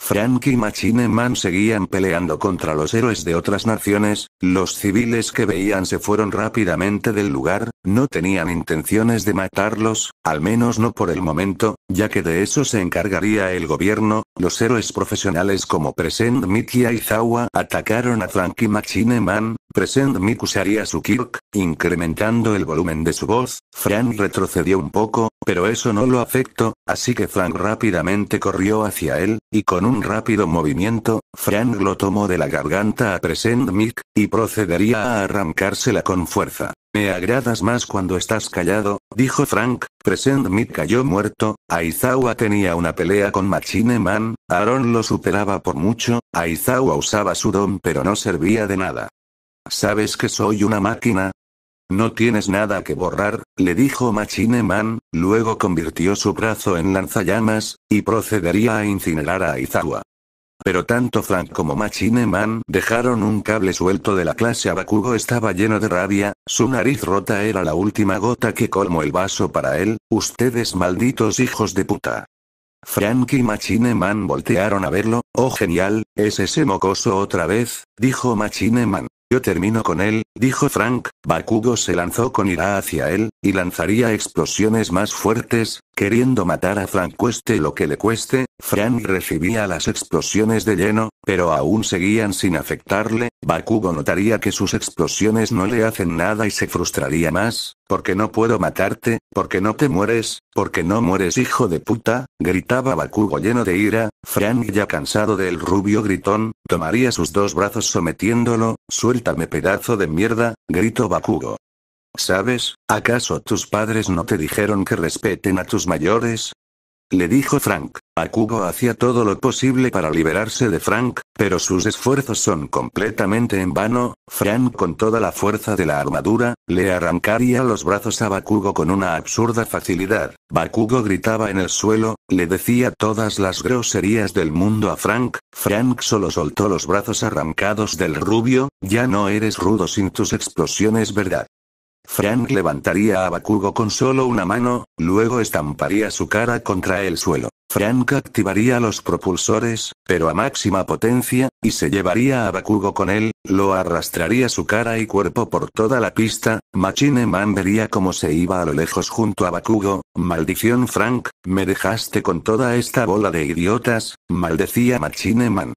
Frank y Machine Man seguían peleando contra los héroes de otras naciones, los civiles que veían se fueron rápidamente del lugar, no tenían intenciones de matarlos, al menos no por el momento, ya que de eso se encargaría el gobierno, los héroes profesionales como Present y Aizawa atacaron a y Machine Man, Present Mic usaría su Kirk, incrementando el volumen de su voz, Frank retrocedió un poco, pero eso no lo afectó, así que Frank rápidamente corrió hacia él, y con un rápido movimiento, Frank lo tomó de la garganta a Present Mic, y procedería a arrancársela con fuerza. Me agradas más cuando estás callado, dijo Frank. Present Meat cayó muerto, Aizawa tenía una pelea con Machine Man, Aaron lo superaba por mucho, Aizawa usaba su don pero no servía de nada. ¿Sabes que soy una máquina? No tienes nada que borrar, le dijo Machine Man, luego convirtió su brazo en lanzallamas, y procedería a incinerar a Aizawa. Pero tanto Frank como Machine Man dejaron un cable suelto de la clase a Bakugo estaba lleno de rabia, su nariz rota era la última gota que colmó el vaso para él, ustedes malditos hijos de puta. Frank y Machine Man voltearon a verlo, oh genial, es ese mocoso otra vez, dijo Machine Man. Yo termino con él, dijo Frank, Bakugo se lanzó con ira hacia él, y lanzaría explosiones más fuertes, queriendo matar a Frank cueste lo que le cueste, Frank recibía las explosiones de lleno, pero aún seguían sin afectarle, Bakugo notaría que sus explosiones no le hacen nada y se frustraría más, porque no puedo matarte, porque no te mueres, porque no mueres hijo de puta, gritaba Bakugo lleno de ira, Frank ya cansado del rubio gritón, tomaría sus dos brazos sometiéndolo, suéltame pedazo de mierda, gritó Bakugo. ¿Sabes, acaso tus padres no te dijeron que respeten a tus mayores? Le dijo Frank. Bakugo hacía todo lo posible para liberarse de Frank, pero sus esfuerzos son completamente en vano, Frank con toda la fuerza de la armadura, le arrancaría los brazos a Bakugo con una absurda facilidad. Bakugo gritaba en el suelo, le decía todas las groserías del mundo a Frank, Frank solo soltó los brazos arrancados del rubio, ya no eres rudo sin tus explosiones verdad. Frank levantaría a Bakugo con solo una mano, luego estamparía su cara contra el suelo. Frank activaría los propulsores, pero a máxima potencia, y se llevaría a Bakugo con él, lo arrastraría su cara y cuerpo por toda la pista, Machineman vería cómo se iba a lo lejos junto a Bakugo, maldición Frank, me dejaste con toda esta bola de idiotas, maldecía Machineman.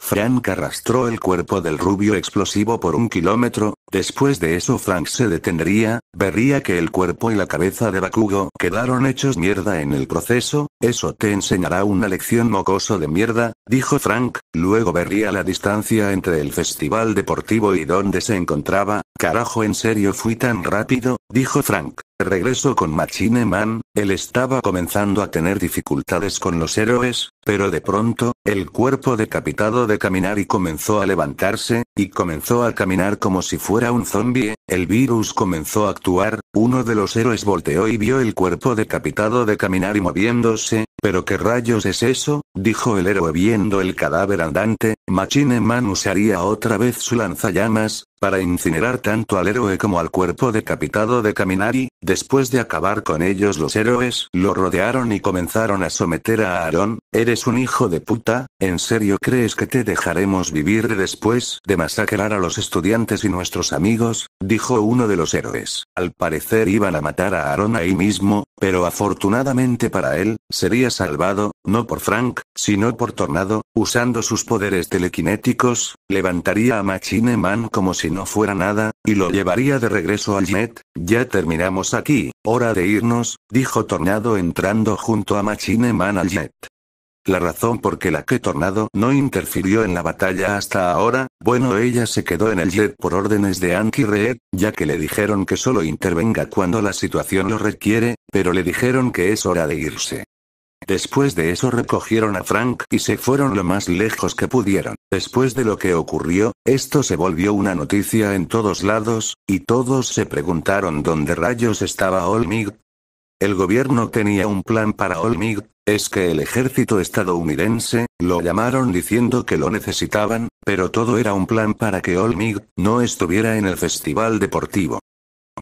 Frank arrastró el cuerpo del rubio explosivo por un kilómetro, Después de eso Frank se detendría, vería que el cuerpo y la cabeza de Bakugo quedaron hechos mierda en el proceso, eso te enseñará una lección mocoso de mierda, dijo Frank, luego vería la distancia entre el festival deportivo y donde se encontraba, carajo en serio fui tan rápido, dijo Frank. Regreso con Machine Man, él estaba comenzando a tener dificultades con los héroes, pero de pronto, el cuerpo decapitado de caminar y comenzó a levantarse, y comenzó a caminar como si fuera era un zombie, el virus comenzó a actuar, uno de los héroes volteó y vio el cuerpo decapitado de caminar y moviéndose, pero ¿qué rayos es eso? dijo el héroe viendo el cadáver andante, Machine Man usaría otra vez su lanzallamas, para incinerar tanto al héroe como al cuerpo decapitado de Kaminari, después de acabar con ellos los héroes lo rodearon y comenzaron a someter a aaron eres un hijo de puta, ¿en serio crees que te dejaremos vivir después de masacrar a los estudiantes y nuestros amigos? dijo uno de los héroes. Al parecer iban a matar a aaron ahí mismo, pero afortunadamente para él, sería salvado, no por Frank, sino por Tornado, usando sus poderes telequinéticos, levantaría a Machine Man como si no fuera nada, y lo llevaría de regreso al Jet. Ya terminamos aquí, hora de irnos, dijo Tornado entrando junto a Machine Man al Jet. La razón por que la que Tornado no interfirió en la batalla hasta ahora, bueno ella se quedó en el jet por órdenes de Anki Reed, ya que le dijeron que solo intervenga cuando la situación lo requiere, pero le dijeron que es hora de irse. Después de eso recogieron a Frank y se fueron lo más lejos que pudieron. Después de lo que ocurrió, esto se volvió una noticia en todos lados, y todos se preguntaron dónde rayos estaba Olmig. El gobierno tenía un plan para Olmig, es que el ejército estadounidense, lo llamaron diciendo que lo necesitaban, pero todo era un plan para que Olmig no estuviera en el festival deportivo.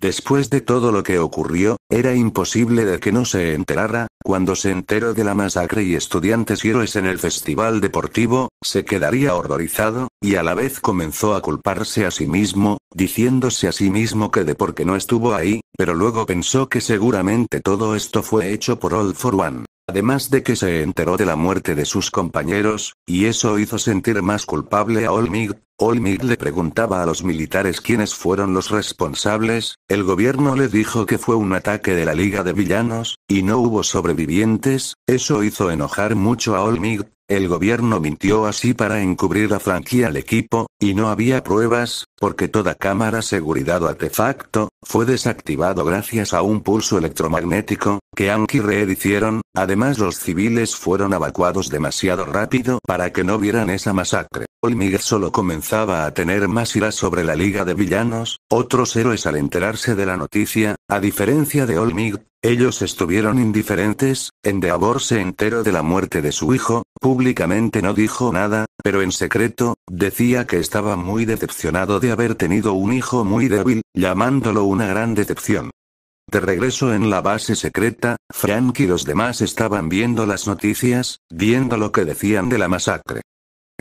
Después de todo lo que ocurrió, era imposible de que no se enterara, cuando se enteró de la masacre y estudiantes héroes en el festival deportivo, se quedaría horrorizado, y a la vez comenzó a culparse a sí mismo, diciéndose a sí mismo que de por qué no estuvo ahí, pero luego pensó que seguramente todo esto fue hecho por All for One. Además de que se enteró de la muerte de sus compañeros, y eso hizo sentir más culpable a Olmig, Olmig le preguntaba a los militares quiénes fueron los responsables, el gobierno le dijo que fue un ataque de la Liga de Villanos, y no hubo sobrevivientes, eso hizo enojar mucho a Olmig, el gobierno mintió así para encubrir a Frankie al equipo, y no había pruebas, porque toda cámara seguridad o artefacto, fue desactivado gracias a un pulso electromagnético, que Anki Red hicieron, además los civiles fueron evacuados demasiado rápido para que no vieran esa masacre. Olmig solo comenzaba a tener más ira sobre la Liga de Villanos, otros héroes al enterarse de la noticia, a diferencia de Olmig, ellos estuvieron indiferentes, Endeavor se enteró de la muerte de su hijo, públicamente no dijo nada, pero en secreto, decía que estaba muy decepcionado de haber tenido un hijo muy débil, llamándolo una gran decepción. De regreso en la base secreta, Frank y los demás estaban viendo las noticias, viendo lo que decían de la masacre.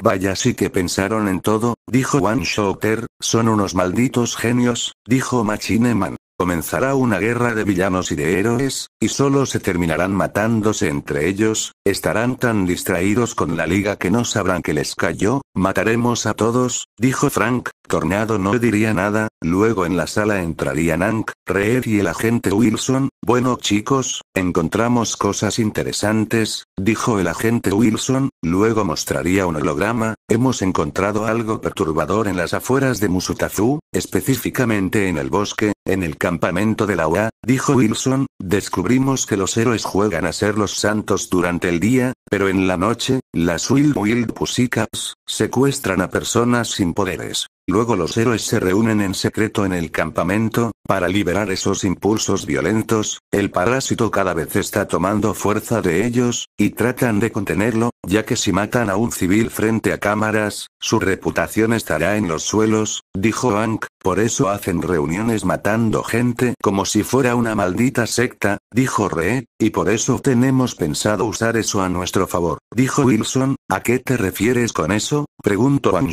Vaya sí que pensaron en todo, dijo One Shooter, son unos malditos genios, dijo Machineman. Comenzará una guerra de villanos y de héroes, y solo se terminarán matándose entre ellos, estarán tan distraídos con la liga que no sabrán que les cayó, mataremos a todos, dijo Frank, Tornado no diría nada, luego en la sala entrarían Hank, Reed y el agente Wilson, bueno chicos, encontramos cosas interesantes, dijo el agente Wilson, luego mostraría un holograma, hemos encontrado algo perturbador en las afueras de Musutazu, específicamente en el bosque, en el campamento de la UA, dijo Wilson, descubrimos que los héroes juegan a ser los santos durante el día, pero en la noche, las Wild Wild Pussycats, secuestran a personas sin poderes. Luego los héroes se reúnen en secreto en el campamento, para liberar esos impulsos violentos, el parásito cada vez está tomando fuerza de ellos, y tratan de contenerlo, ya que si matan a un civil frente a cámaras, su reputación estará en los suelos, dijo Hank, por eso hacen reuniones matando gente como si fuera una maldita secta, dijo Re. y por eso tenemos pensado usar eso a nuestro favor, dijo Wilson. ¿A qué te refieres con eso? preguntó Van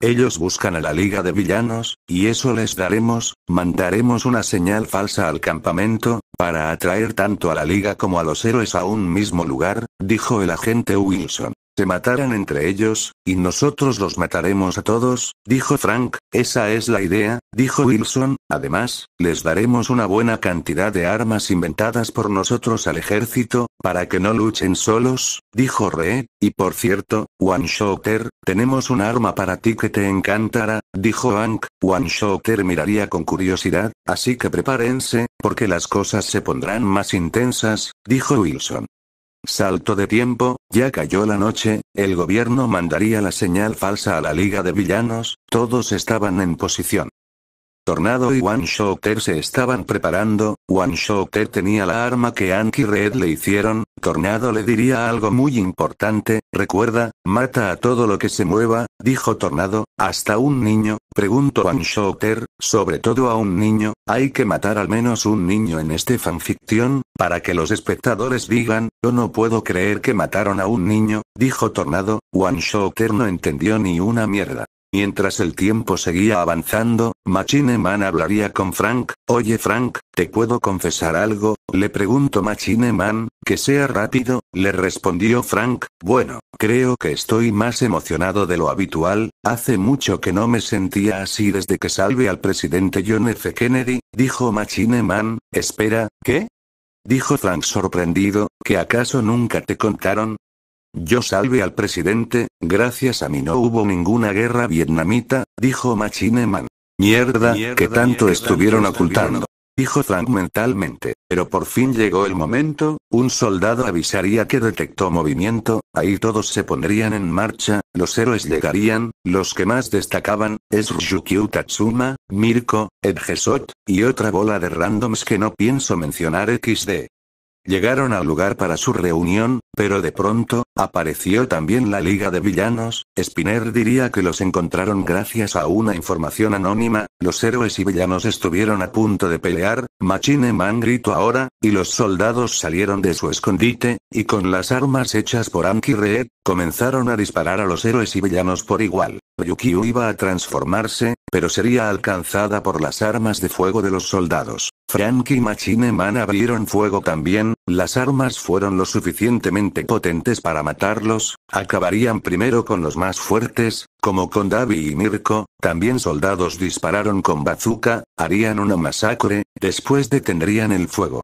Ellos buscan a la Liga de Villanos, y eso les daremos, mandaremos una señal falsa al campamento, para atraer tanto a la Liga como a los héroes a un mismo lugar, dijo el agente Wilson. Se matarán entre ellos, y nosotros los mataremos a todos, dijo Frank, esa es la idea, dijo Wilson, además, les daremos una buena cantidad de armas inventadas por nosotros al ejército, para que no luchen solos, dijo Re. y por cierto, One Shotter, tenemos un arma para ti que te encantará, dijo Hank, One Shotter miraría con curiosidad, así que prepárense, porque las cosas se pondrán más intensas, dijo Wilson. Salto de tiempo, ya cayó la noche, el gobierno mandaría la señal falsa a la Liga de Villanos, todos estaban en posición. Tornado y One shotter se estaban preparando, One shotter tenía la arma que Anki Red le hicieron, Tornado le diría algo muy importante, recuerda, mata a todo lo que se mueva, dijo Tornado, hasta un niño, preguntó One shotter sobre todo a un niño, hay que matar al menos un niño en este fanficción, para que los espectadores digan, yo no puedo creer que mataron a un niño, dijo Tornado, One shotter no entendió ni una mierda. Mientras el tiempo seguía avanzando, Machine Man hablaría con Frank. Oye Frank, ¿te puedo confesar algo? Le pregunto Machine Man, que sea rápido, le respondió Frank. Bueno, creo que estoy más emocionado de lo habitual, hace mucho que no me sentía así desde que salve al presidente John F. Kennedy, dijo Machine Man. Espera, ¿qué? Dijo Frank sorprendido, ¿que acaso nunca te contaron? Yo salve al presidente, gracias a mí no hubo ninguna guerra vietnamita, dijo Machine Man. Mierda, que tanto estuvieron ocultando. Dijo Frank mentalmente, pero por fin llegó el momento, un soldado avisaría que detectó movimiento, ahí todos se pondrían en marcha, los héroes llegarían, los que más destacaban, es Ryukyu Tatsuma, Mirko, Edgesot, y otra bola de randoms que no pienso mencionar XD. Llegaron al lugar para su reunión, pero de pronto, apareció también la Liga de Villanos, Spinner diría que los encontraron gracias a una información anónima, los héroes y villanos estuvieron a punto de pelear, Machine Man gritó ahora, y los soldados salieron de su escondite, y con las armas hechas por Anki Reed, comenzaron a disparar a los héroes y villanos por igual. Yukio iba a transformarse, pero sería alcanzada por las armas de fuego de los soldados. Frank y Machine Man abrieron fuego también, las armas fueron lo suficientemente potentes para matarlos, acabarían primero con los más fuertes, como con Davi y Mirko, también soldados dispararon con bazooka, harían una masacre, después detendrían el fuego.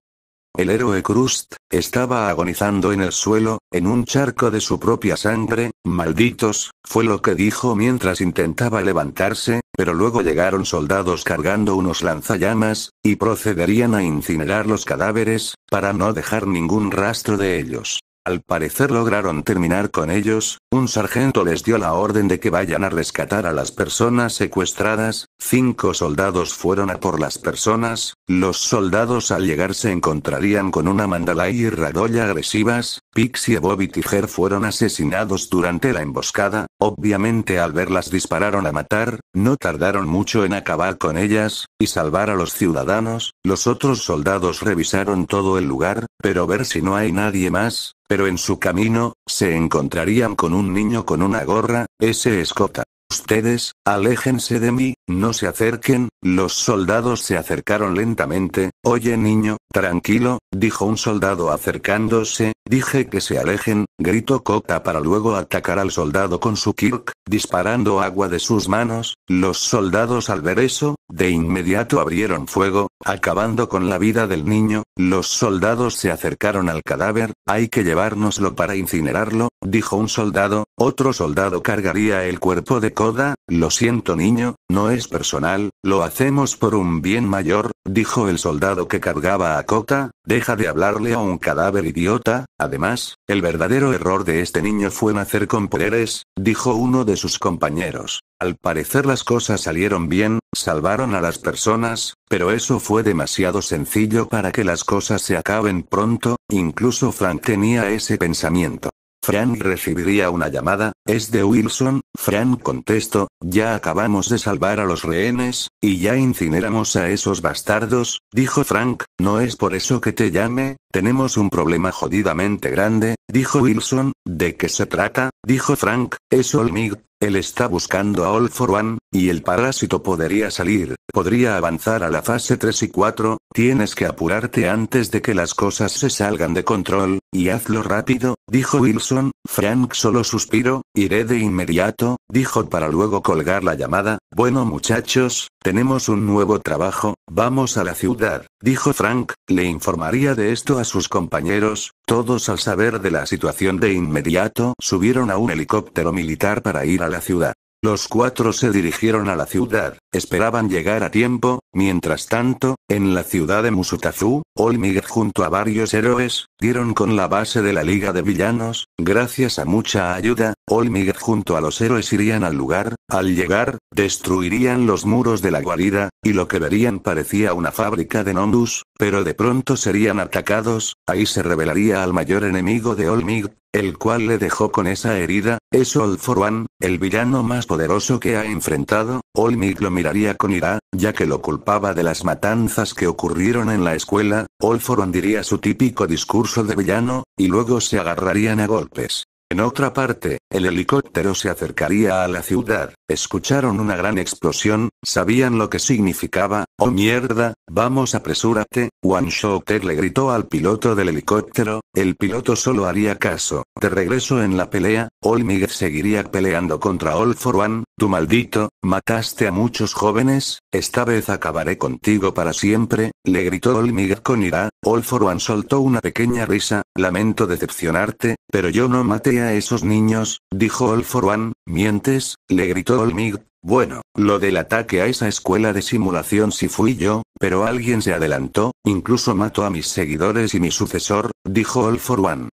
El héroe Krust, estaba agonizando en el suelo, en un charco de su propia sangre, malditos, fue lo que dijo mientras intentaba levantarse, pero luego llegaron soldados cargando unos lanzallamas, y procederían a incinerar los cadáveres, para no dejar ningún rastro de ellos. Al parecer lograron terminar con ellos, un sargento les dio la orden de que vayan a rescatar a las personas secuestradas, cinco soldados fueron a por las personas, los soldados al llegar se encontrarían con una mandala y radolla agresivas, Pixie y Bobby Tiger fueron asesinados durante la emboscada, obviamente al verlas dispararon a matar, no tardaron mucho en acabar con ellas, y salvar a los ciudadanos, los otros soldados revisaron todo el lugar, pero ver si no hay nadie más, pero en su camino, se encontrarían con un niño con una gorra, ese escota. Ustedes, aléjense de mí, no se acerquen, los soldados se acercaron lentamente, oye niño, tranquilo, dijo un soldado acercándose, dije que se alejen, gritó cota para luego atacar al soldado con su kirk, disparando agua de sus manos, los soldados al ver eso, de inmediato abrieron fuego, acabando con la vida del niño, los soldados se acercaron al cadáver, hay que llevárnoslo para incinerarlo, dijo un soldado, otro soldado cargaría el cuerpo de Coda, lo siento niño, no es personal, lo hacemos por un bien mayor, dijo el soldado que cargaba a Cota, deja de hablarle a un cadáver idiota, además, el verdadero error de este niño fue nacer con poderes, dijo uno de sus compañeros. Al parecer las cosas salieron bien, salvaron a las personas, pero eso fue demasiado sencillo para que las cosas se acaben pronto, incluso Frank tenía ese pensamiento. Frank recibiría una llamada, es de Wilson, Frank contestó, ya acabamos de salvar a los rehenes, y ya incineramos a esos bastardos, dijo Frank, no es por eso que te llame, tenemos un problema jodidamente grande, dijo Wilson, ¿de qué se trata? dijo Frank, es Olmig, él está buscando a All for One, y el parásito podría salir, podría avanzar a la fase 3 y 4, tienes que apurarte antes de que las cosas se salgan de control, y hazlo rápido, dijo Wilson, Frank solo suspiró, iré de inmediato, dijo para luego colgar la llamada, bueno muchachos, tenemos un nuevo trabajo, vamos a la ciudad, dijo Frank, le informaría de esto a sus compañeros, todos al saber de la situación de inmediato subieron a un helicóptero militar para ir a la ciudad. Los cuatro se dirigieron a la ciudad, esperaban llegar a tiempo, mientras tanto, en la ciudad de Musutazu, Olmig junto a varios héroes, dieron con la base de la Liga de Villanos, gracias a mucha ayuda, Olmig junto a los héroes irían al lugar, al llegar, destruirían los muros de la guarida, y lo que verían parecía una fábrica de Nondus, pero de pronto serían atacados, ahí se revelaría al mayor enemigo de Olmig, el cual le dejó con esa herida, es All for One, el villano más poderoso que ha enfrentado, Olmik lo miraría con ira, ya que lo culpaba de las matanzas que ocurrieron en la escuela, All for One diría su típico discurso de villano, y luego se agarrarían a golpes. En otra parte, el helicóptero se acercaría a la ciudad. Escucharon una gran explosión, sabían lo que significaba, oh mierda, vamos apresúrate, one shot le gritó al piloto del helicóptero, el piloto solo haría caso, de regreso en la pelea, All seguiría peleando contra All For One, tu maldito, mataste a muchos jóvenes, esta vez acabaré contigo para siempre, le gritó All con ira, All For One soltó una pequeña risa, lamento decepcionarte, pero yo no maté a esos niños, dijo All For One, mientes, le gritó conmigo. Mig. Bueno, lo del ataque a esa escuela de simulación si fui yo, pero alguien se adelantó, incluso mató a mis seguidores y mi sucesor, dijo All for One.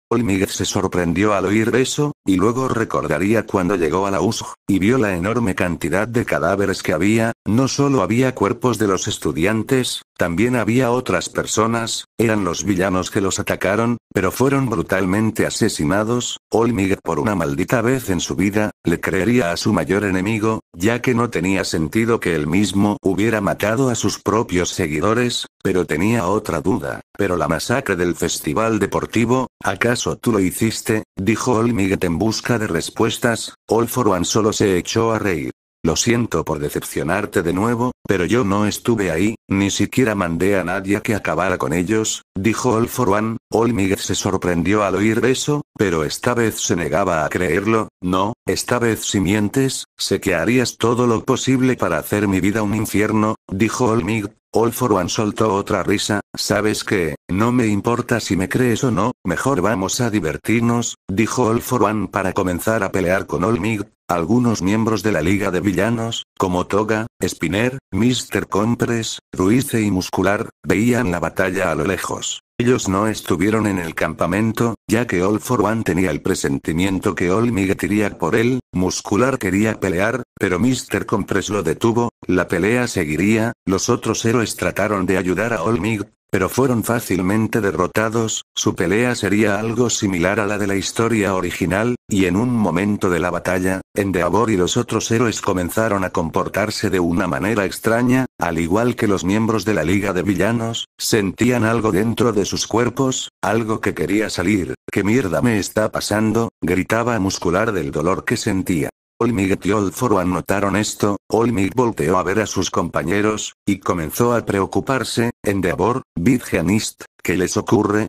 se sorprendió al oír eso, y luego recordaría cuando llegó a la USG, y vio la enorme cantidad de cadáveres que había, no solo había cuerpos de los estudiantes, también había otras personas, eran los villanos que los atacaron, pero fueron brutalmente asesinados, Olmig por una maldita vez en su vida, le creería a su mayor enemigo, ya que no tenía sentido que él mismo hubiera matado a sus propios seguidores, pero tenía otra duda. Pero la masacre del festival deportivo, ¿acaso tú lo hiciste? dijo Olmiguet en busca de respuestas. One solo se echó a reír. Lo siento por decepcionarte de nuevo, pero yo no estuve ahí, ni siquiera mandé a nadie que acabara con ellos, dijo All for One. se sorprendió al oír eso, pero esta vez se negaba a creerlo. No, esta vez si mientes, sé que harías todo lo posible para hacer mi vida un infierno, dijo Olmig. Mig. All for One soltó otra risa, sabes que, no me importa si me crees o no, mejor vamos a divertirnos, dijo All for One para comenzar a pelear con Olmig, algunos miembros de la Liga de Villanos, como Toga, Spinner, Mr. Compress, Ruiz y Muscular, veían la batalla a lo lejos. Ellos no estuvieron en el campamento, ya que All for One tenía el presentimiento que All tiría iría por él, Muscular quería pelear, pero Mr. Compress lo detuvo, la pelea seguiría, los otros héroes trataron de ayudar a All pero fueron fácilmente derrotados, su pelea sería algo similar a la de la historia original, y en un momento de la batalla, Endeavor y los otros héroes comenzaron a comportarse de una manera extraña, al igual que los miembros de la Liga de Villanos, sentían algo dentro de sus cuerpos, algo que quería salir, que mierda me está pasando? gritaba muscular del dolor que sentía. Olmig y Olforwan notaron esto, Olmig volteó a ver a sus compañeros, y comenzó a preocuparse, Endeavor, Virgen ¿qué les ocurre?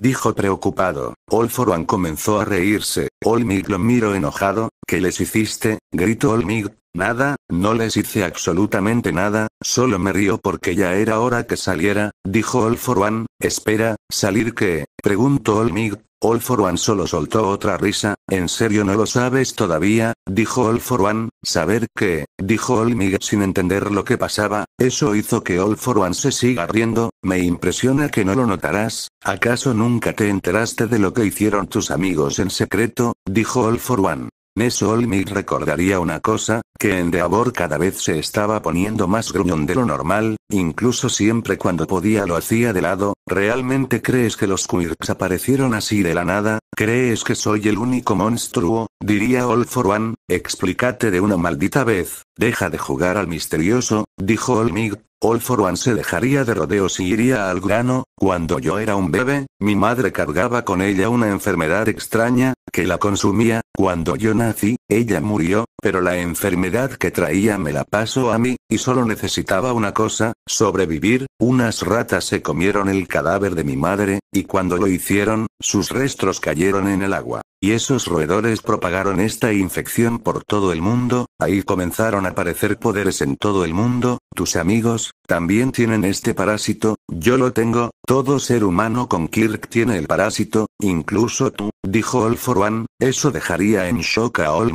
Dijo preocupado, Olforwan comenzó a reírse, Olmig lo miró enojado, ¿qué les hiciste? gritó Olmig, nada, no les hice absolutamente nada, solo me río porque ya era hora que saliera, dijo Olforwan. espera, ¿salir qué? preguntó Olmig, All for One solo soltó otra risa, ¿en serio no lo sabes todavía? dijo All for One, saber qué, dijo Olmig sin entender lo que pasaba, eso hizo que All for One se siga riendo, me impresiona que no lo notarás, ¿acaso nunca te enteraste de lo que hicieron tus amigos en secreto? dijo All for One. Ness Olmig recordaría una cosa, que Endeavor cada vez se estaba poniendo más gruñón de lo normal, incluso siempre cuando podía lo hacía de lado, ¿realmente crees que los quirks aparecieron así de la nada? ¿Crees que soy el único monstruo? Diría All for One, explícate de una maldita vez, deja de jugar al misterioso, dijo Olmig, All for One se dejaría de rodeos y iría al grano, cuando yo era un bebé, mi madre cargaba con ella una enfermedad extraña, que la consumía, cuando yo nací, ella murió, pero la enfermedad que traía me la pasó a mí, y solo necesitaba una cosa, sobrevivir, unas ratas se comieron el cadáver de mi madre, y cuando lo hicieron, sus restos cayeron en el agua. Y esos roedores propagaron esta infección por todo el mundo, ahí comenzaron a aparecer poderes en todo el mundo, tus amigos, también tienen este parásito, yo lo tengo, todo ser humano con Kirk tiene el parásito, incluso tú, dijo All for One, eso dejaría en shock a All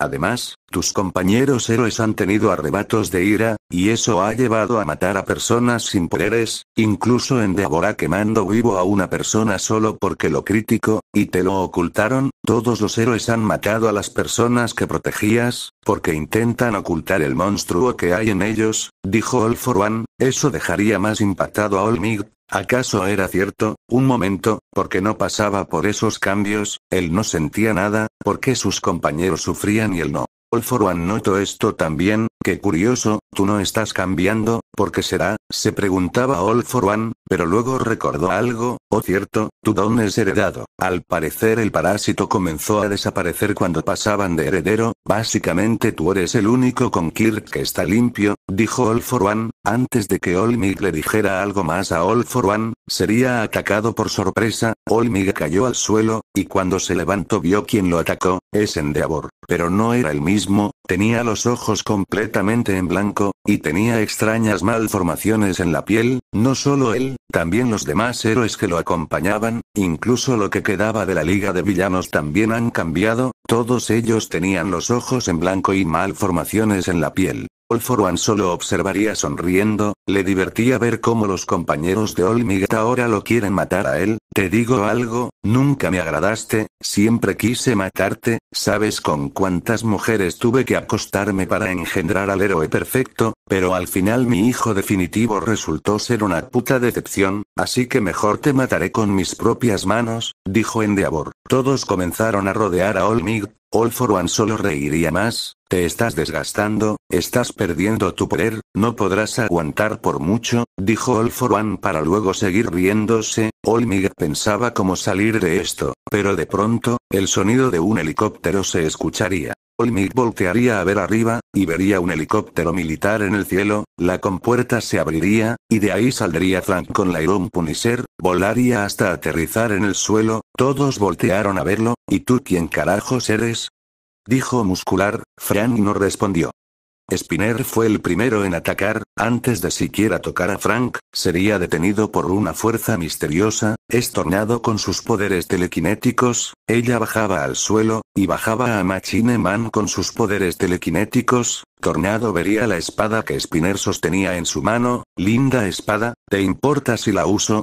Además, tus compañeros héroes han tenido arrebatos de ira, y eso ha llevado a matar a personas sin poderes, incluso en Deborah quemando vivo a una persona solo porque lo critico, y te lo ocultaron, todos los héroes han matado a las personas que protegías, porque intentan ocultar el monstruo que hay en ellos, dijo All For One, eso dejaría más impactado a Olmig, ¿Acaso era cierto? Un momento, porque no pasaba por esos cambios, él no sentía nada, porque sus compañeros sufrían y él no. One notó esto también, Qué curioso, tú no estás cambiando, ¿por qué será? se preguntaba All for One, pero luego recordó algo, oh cierto, tu don es heredado. Al parecer el parásito comenzó a desaparecer cuando pasaban de heredero, básicamente tú eres el único con Kirk que está limpio, dijo All for One, antes de que Olmig le dijera algo más a All for One, sería atacado por sorpresa, Olmig cayó al suelo, y cuando se levantó vio quien lo atacó, es Endeavor, pero no era el mismo, tenía los ojos completos en blanco, y tenía extrañas malformaciones en la piel, no solo él, también los demás héroes que lo acompañaban, incluso lo que quedaba de la Liga de Villanos también han cambiado, todos ellos tenían los ojos en blanco y malformaciones en la piel one solo observaría sonriendo, le divertía ver cómo los compañeros de Olmigat ahora lo quieren matar a él, te digo algo, nunca me agradaste, siempre quise matarte, sabes con cuántas mujeres tuve que acostarme para engendrar al héroe perfecto, pero al final mi hijo definitivo resultó ser una puta decepción, así que mejor te mataré con mis propias manos, dijo Endeavor. Todos comenzaron a rodear a Olmig, one solo reiría más, te estás desgastando, estás perdiendo tu poder, no podrás aguantar por mucho, dijo All for One para luego seguir riéndose. Olmig pensaba cómo salir de esto, pero de pronto, el sonido de un helicóptero se escucharía. Olmig voltearía a ver arriba, y vería un helicóptero militar en el cielo, la compuerta se abriría, y de ahí saldría Frank con la Iron Punisher, volaría hasta aterrizar en el suelo, todos voltearon a verlo, ¿y tú quién carajos eres? dijo muscular, Frank no respondió. Spinner fue el primero en atacar, antes de siquiera tocar a Frank, sería detenido por una fuerza misteriosa, Tornado con sus poderes telequinéticos, ella bajaba al suelo, y bajaba a Machine Man con sus poderes telequinéticos, Tornado vería la espada que Spinner sostenía en su mano, linda espada, ¿te importa si la uso?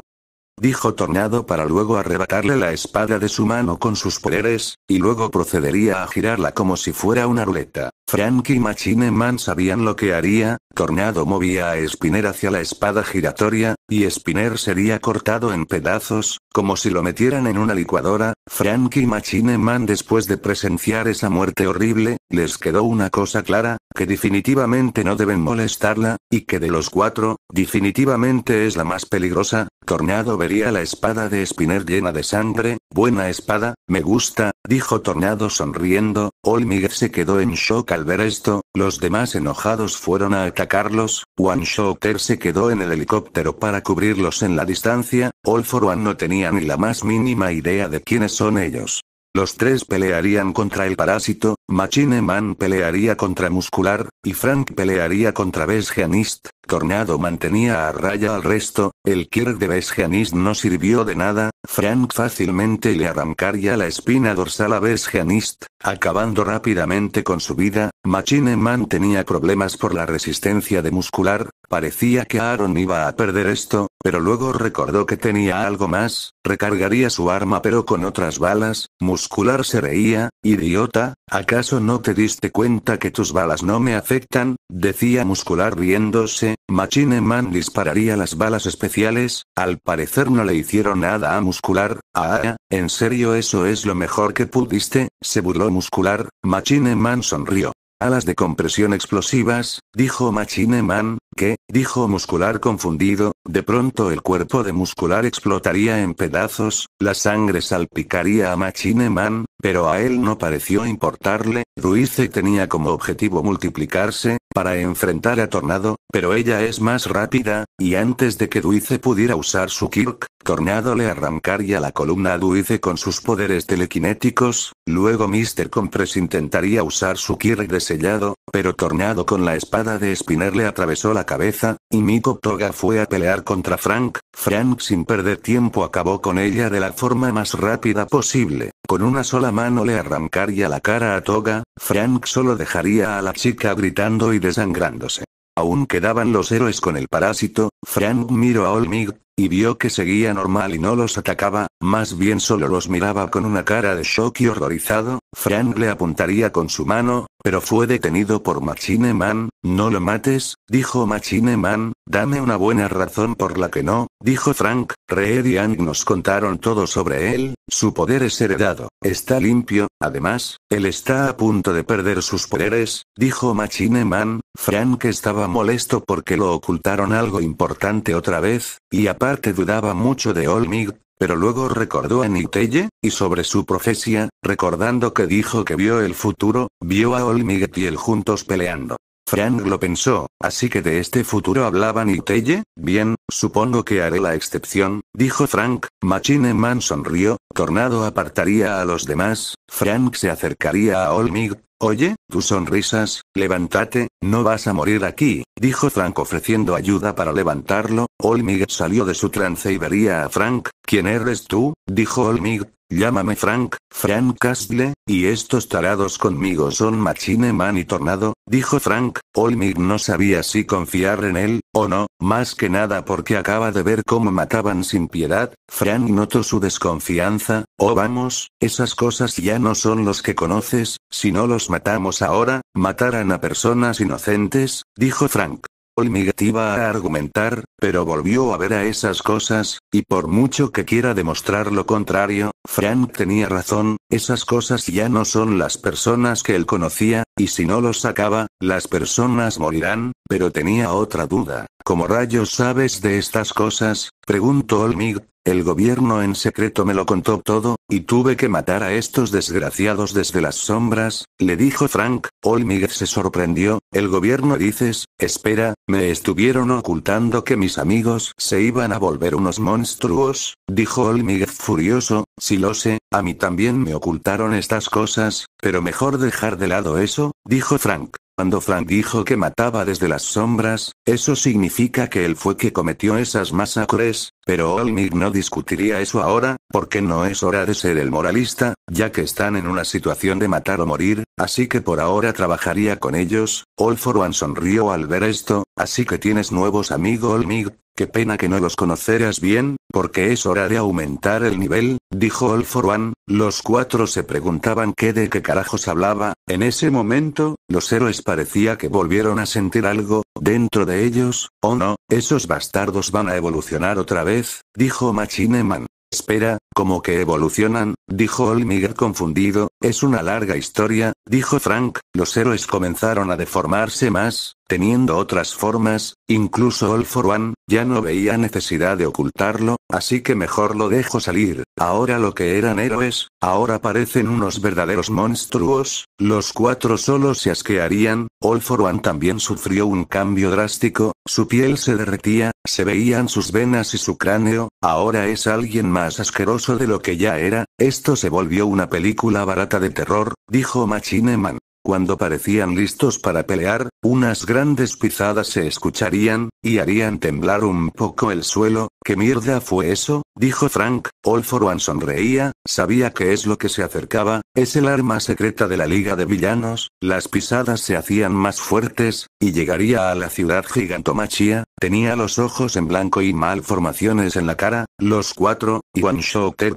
dijo Tornado para luego arrebatarle la espada de su mano con sus poderes, y luego procedería a girarla como si fuera una ruleta. Frank y Machine Man sabían lo que haría, Tornado movía a Spinner hacia la espada giratoria, y Spinner sería cortado en pedazos, como si lo metieran en una licuadora, Frank y Machine Man después de presenciar esa muerte horrible, les quedó una cosa clara, que definitivamente no deben molestarla, y que de los cuatro, definitivamente es la más peligrosa, Tornado vería la espada de Spinner llena de sangre, buena espada, me gusta, dijo Tornado sonriendo, Olmig se quedó en shock al ver esto, los demás enojados fueron a atacarlos, One Shotter se quedó en el helicóptero para cubrirlos en la distancia, All for One no tenía ni la más mínima idea de quiénes son ellos. Los tres pelearían contra el parásito, Machine Man pelearía contra Muscular, y Frank pelearía contra Besgeanist, Tornado mantenía a raya al resto, el Kirk de Besjanis no sirvió de nada, Frank fácilmente le arrancaría la espina dorsal a Besjanist, acabando rápidamente con su vida, Machine Man tenía problemas por la resistencia de muscular, parecía que Aaron iba a perder esto, pero luego recordó que tenía algo más, recargaría su arma pero con otras balas, muscular se reía, idiota, ¿acaso no te diste cuenta que tus balas no me afectan? decía muscular riéndose, Machine Man dispararía las balas especiales, al parecer no le hicieron nada a Muscular, ah, en serio eso es lo mejor que pudiste, se burló Muscular, Machine Man sonrió. Alas de compresión explosivas, dijo Machine Man, que, dijo Muscular confundido, de pronto el cuerpo de Muscular explotaría en pedazos, la sangre salpicaría a Machine Man, pero a él no pareció importarle, Ruiz tenía como objetivo multiplicarse, para enfrentar a Tornado, pero ella es más rápida, y antes de que duice pudiera usar su Kirk, Tornado le arrancaría la columna a con sus poderes telequinéticos, luego Mr. Compress intentaría usar su Kirk de sellado, pero Tornado con la espada de Spinner le atravesó la cabeza, y Miko Toga fue a pelear contra Frank, Frank sin perder tiempo acabó con ella de la forma más rápida posible, con una sola mano le arrancaría la cara a Toga, Frank solo dejaría a la chica gritando y desangrándose. Aún quedaban los héroes con el parásito, Frank miró a Olmig, y vio que seguía normal y no los atacaba, más bien solo los miraba con una cara de shock y horrorizado, Frank le apuntaría con su mano, pero fue detenido por Machine Man, no lo mates, dijo Machine Man, dame una buena razón por la que no, dijo Frank, Reed y Ang nos contaron todo sobre él, su poder es heredado, está limpio, además, él está a punto de perder sus poderes, dijo Machine Man, Frank estaba molesto porque lo ocultaron algo importante otra vez, y aparte parte dudaba mucho de Olmig, pero luego recordó a Niteye, y sobre su profecía, recordando que dijo que vio el futuro, vio a Olmig y él juntos peleando. Frank lo pensó, así que de este futuro hablaba Niteye, bien, supongo que haré la excepción, dijo Frank, Machine Man sonrió, Tornado apartaría a los demás, Frank se acercaría a Olmig, Oye, tus sonrisas, levántate, no vas a morir aquí, dijo Frank ofreciendo ayuda para levantarlo. Olmig salió de su trance y vería a Frank. ¿Quién eres tú? dijo Olmig. Llámame Frank, Frank Castle, y estos tarados conmigo son Machine Man y Tornado, dijo Frank. Olmig no sabía si confiar en él, o no, más que nada porque acaba de ver cómo mataban sin piedad. Frank notó su desconfianza. Oh vamos, esas cosas ya no son los que conoces, si no los matamos ahora, matarán a personas inocentes, dijo Frank. Olmig iba a argumentar, pero volvió a ver a esas cosas, y por mucho que quiera demostrar lo contrario, Frank tenía razón, esas cosas ya no son las personas que él conocía, y si no los sacaba, las personas morirán, pero tenía otra duda. ¿Cómo rayos sabes de estas cosas? preguntó Olmig. El gobierno en secreto me lo contó todo, y tuve que matar a estos desgraciados desde las sombras, le dijo Frank. Olmíguez se sorprendió, el gobierno dices, espera, me estuvieron ocultando que mis amigos se iban a volver unos monstruos, dijo Olmíguez furioso, si lo sé, a mí también me ocultaron estas cosas, pero mejor dejar de lado eso, dijo Frank. Cuando Frank dijo que mataba desde las sombras, eso significa que él fue que cometió esas masacres, pero Olmig no discutiría eso ahora, porque no es hora de ser el moralista, ya que están en una situación de matar o morir, así que por ahora trabajaría con ellos. Olforwan sonrió al ver esto, así que tienes nuevos amigos Olmig, Qué pena que no los conoceras bien, porque es hora de aumentar el nivel, dijo All for One. Los cuatro se preguntaban qué de qué carajos hablaba. En ese momento, los héroes parecía que volvieron a sentir algo, dentro de ellos. Oh no, esos bastardos van a evolucionar otra vez, dijo Machine Man. Espera, como que evolucionan, dijo Olmiger confundido, es una larga historia, dijo Frank, los héroes comenzaron a deformarse más, teniendo otras formas, incluso All for One, ya no veía necesidad de ocultarlo, así que mejor lo dejo salir, ahora lo que eran héroes, ahora parecen unos verdaderos monstruos, los cuatro solo se asquearían, All for One también sufrió un cambio drástico, su piel se derretía, se veían sus venas y su cráneo, ahora es alguien más asqueroso de lo que ya era, esto se volvió una película barata de terror, dijo Machine Man. Cuando parecían listos para pelear, unas grandes pisadas se escucharían, y harían temblar un poco el suelo, ¿Qué mierda fue eso? dijo Frank. All for One sonreía, sabía que es lo que se acercaba, es el arma secreta de la Liga de Villanos, las pisadas se hacían más fuertes, y llegaría a la ciudad gigantomachia, tenía los ojos en blanco y malformaciones en la cara, los cuatro, y One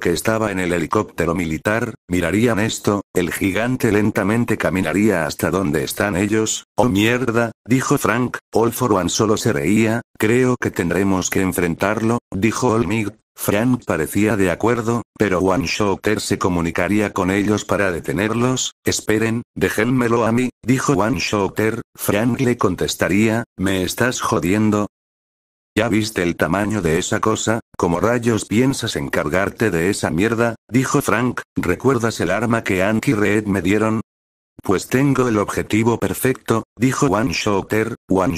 que estaba en el helicóptero militar, mirarían esto, el gigante lentamente caminaría hasta donde están ellos, oh mierda, dijo Frank, All for One solo se reía, Creo que tendremos que enfrentarlo, dijo Olmig. Frank parecía de acuerdo, pero One Shotter se comunicaría con ellos para detenerlos. Esperen, déjenmelo a mí, dijo One Shotter. Frank le contestaría, ¿me estás jodiendo? ¿Ya viste el tamaño de esa cosa? como rayos piensas encargarte de esa mierda? dijo Frank. ¿Recuerdas el arma que Anki Red me dieron? Pues tengo el objetivo perfecto, dijo One Shooter. One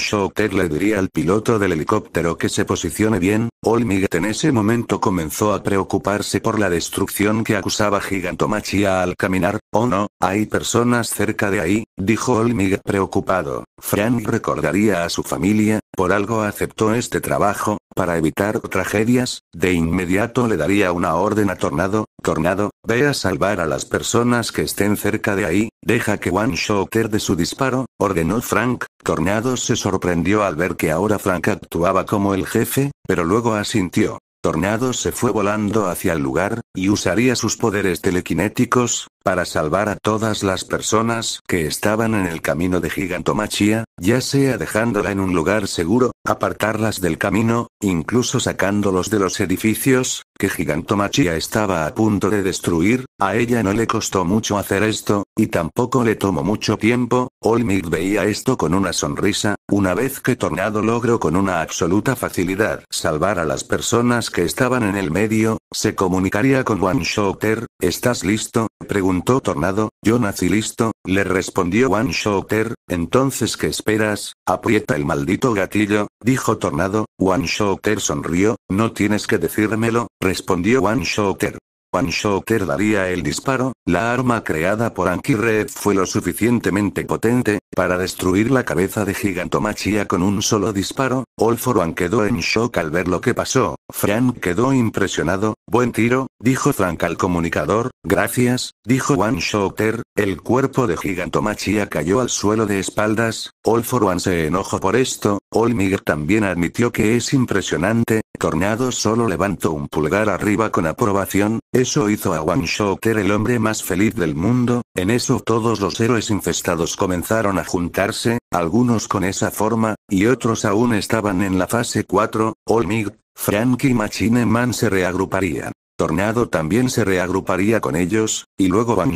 le diría al piloto del helicóptero que se posicione bien. Olmiget en ese momento comenzó a preocuparse por la destrucción que acusaba Gigantomachia al caminar. Oh no, hay personas cerca de ahí, dijo Olmiget preocupado. Frank recordaría a su familia, por algo aceptó este trabajo, para evitar tragedias, de inmediato le daría una orden a Tornado, Tornado, ve a salvar a las personas que estén cerca de ahí, deja que One Shooter de su disparo, ordenó Frank, Tornado se sorprendió al ver que ahora Frank actuaba como el jefe, pero luego asintió. Tornado se fue volando hacia el lugar, y usaría sus poderes telequinéticos, para salvar a todas las personas que estaban en el camino de gigantomachia, ya sea dejándola en un lugar seguro, apartarlas del camino, incluso sacándolos de los edificios, que gigantomachia estaba a punto de destruir, a ella no le costó mucho hacer esto, y tampoco le tomó mucho tiempo, Olmid veía esto con una sonrisa, una vez que Tornado logró con una absoluta facilidad salvar a las personas que estaban en el medio, se comunicaría con One shotter ¿estás listo? preguntó Tornado, yo nací listo, le respondió One shotter entonces ¿qué esperas? Aprieta el maldito gatillo, dijo Tornado, One shotter sonrió, no tienes que decírmelo, respondió One Shooter. One shotter daría el disparo, la arma creada por Anki Red fue lo suficientemente potente, para destruir la cabeza de Gigantomachia con un solo disparo, One quedó en shock al ver lo que pasó, Frank quedó impresionado, buen tiro, dijo Frank al comunicador, gracias, dijo One Shotter, el cuerpo de Gigantomachia cayó al suelo de espaldas, One se enojó por esto, Olmig también admitió que es impresionante, Tornado solo levantó un pulgar arriba con aprobación, eso hizo a One Shotter el hombre más feliz del mundo, en eso todos los héroes infestados comenzaron a juntarse, algunos con esa forma, y otros aún estaban en la fase 4, Olmig, Frank y Machine Man se reagruparían. Tornado también se reagruparía con ellos, y luego Van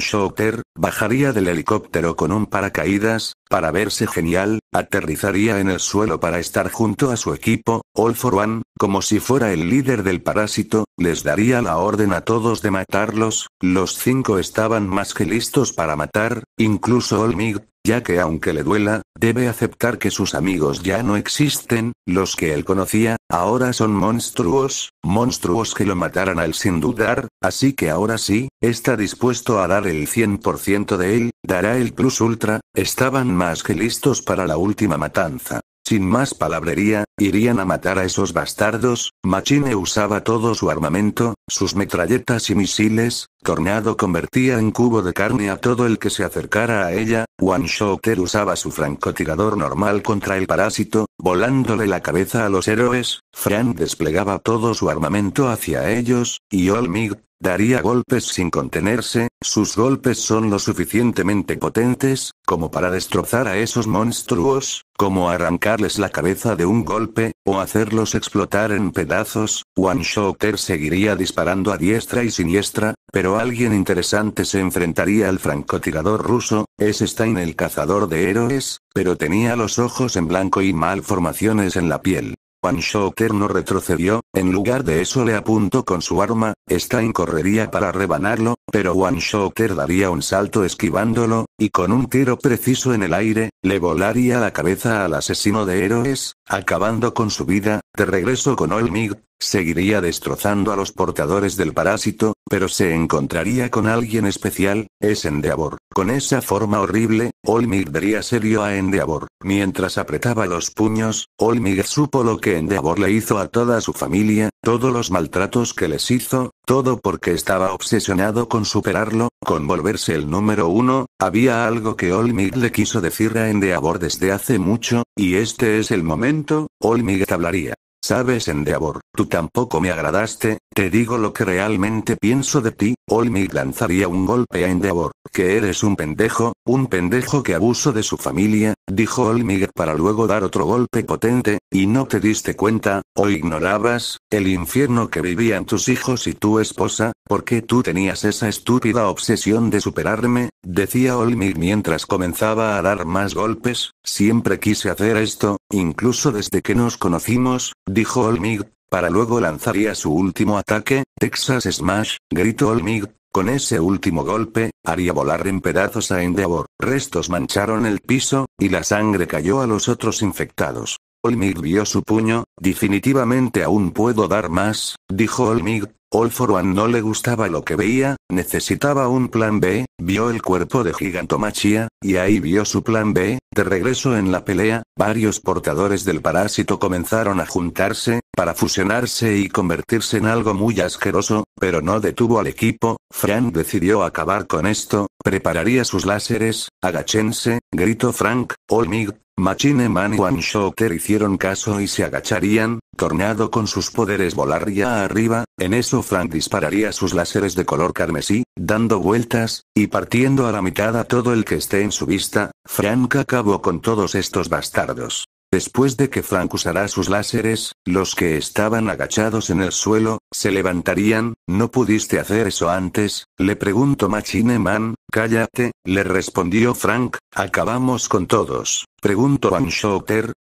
bajaría del helicóptero con un paracaídas, para verse genial, aterrizaría en el suelo para estar junto a su equipo, All for One, como si fuera el líder del parásito, les daría la orden a todos de matarlos, los cinco estaban más que listos para matar, incluso Olmig, ya que aunque le duela, debe aceptar que sus amigos ya no existen, los que él conocía, ahora son monstruos, monstruos que lo mataran al él sin dudar, así que ahora sí, está dispuesto a dar el 100% de él, dará el plus ultra, estaban más que listos para la última matanza. Sin más palabrería, irían a matar a esos bastardos, Machine usaba todo su armamento, sus metralletas y misiles, Tornado convertía en cubo de carne a todo el que se acercara a ella, One Shotter usaba su francotirador normal contra el parásito, volándole la cabeza a los héroes, Fran desplegaba todo su armamento hacia ellos, y Olmig Daría golpes sin contenerse, sus golpes son lo suficientemente potentes, como para destrozar a esos monstruos, como arrancarles la cabeza de un golpe, o hacerlos explotar en pedazos, One Shooter seguiría disparando a diestra y siniestra, pero alguien interesante se enfrentaría al francotirador ruso, es Stein el cazador de héroes, pero tenía los ojos en blanco y malformaciones en la piel. One-Shotter no retrocedió, en lugar de eso le apuntó con su arma, Stein correría para rebanarlo, pero One One-Shotter daría un salto esquivándolo, y con un tiro preciso en el aire, le volaría la cabeza al asesino de héroes, acabando con su vida, de regreso con Olmig, seguiría destrozando a los portadores del parásito, pero se encontraría con alguien especial, es Endeavor. Con esa forma horrible, Olmig vería serio a Endeavor. Mientras apretaba los puños, Olmig supo lo que Endeavor le hizo a toda su familia, todos los maltratos que les hizo, todo porque estaba obsesionado con superarlo, con volverse el número uno. Había algo que Olmig le quiso decir a Endeavor desde hace mucho, y este es el momento, Olmig hablaría. Sabes, Endeavor, tú tampoco me agradaste, te digo lo que realmente pienso de ti, Olmig lanzaría un golpe a Endeavor, que eres un pendejo, un pendejo que abuso de su familia, dijo Olmig para luego dar otro golpe potente, y no te diste cuenta, o ignorabas, el infierno que vivían tus hijos y tu esposa, porque tú tenías esa estúpida obsesión de superarme, decía Olmig mientras comenzaba a dar más golpes, siempre quise hacer esto, incluso desde que nos conocimos, dijo Olmig, para luego lanzaría su último ataque, Texas Smash, gritó Olmig, con ese último golpe, haría volar en pedazos a Endeavor, restos mancharon el piso, y la sangre cayó a los otros infectados. Olmig vio su puño, definitivamente aún puedo dar más, dijo Olmig, All for One no le gustaba lo que veía, necesitaba un plan B, vio el cuerpo de Gigantomachia, y ahí vio su plan B, de regreso en la pelea, varios portadores del parásito comenzaron a juntarse, para fusionarse y convertirse en algo muy asqueroso, pero no detuvo al equipo, Frank decidió acabar con esto, prepararía sus láseres, agachense, gritó Frank, Olmig, Machine Man y One Shocker hicieron caso y se agacharían, Tornado con sus poderes volaría arriba, en eso Frank dispararía sus láseres de color carmesí, dando vueltas, y partiendo a la mitad a todo el que esté en su vista, Frank acabó con todos estos bastardos. Después de que Frank usará sus láseres, los que estaban agachados en el suelo, se levantarían, no pudiste hacer eso antes, le pregunto Machine Man, cállate, le respondió Frank, acabamos con todos. Pregunto Van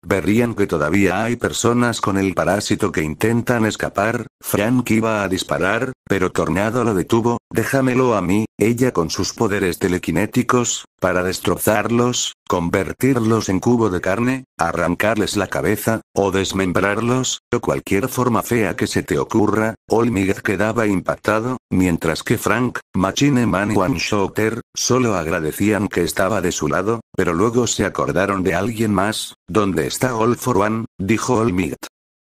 verían que todavía hay personas con el parásito que intentan escapar, Frank iba a disparar, pero Tornado lo detuvo, déjamelo a mí, ella con sus poderes telequinéticos, para destrozarlos, convertirlos en cubo de carne, arrancarles la cabeza, o desmembrarlos, o cualquier forma fea que se te ocurra, Olmig quedaba impactado, mientras que Frank, Machine Man y One Shooter, solo agradecían que estaba de su lado, pero luego se acordaron de alguien más, ¿dónde está All for One? dijo All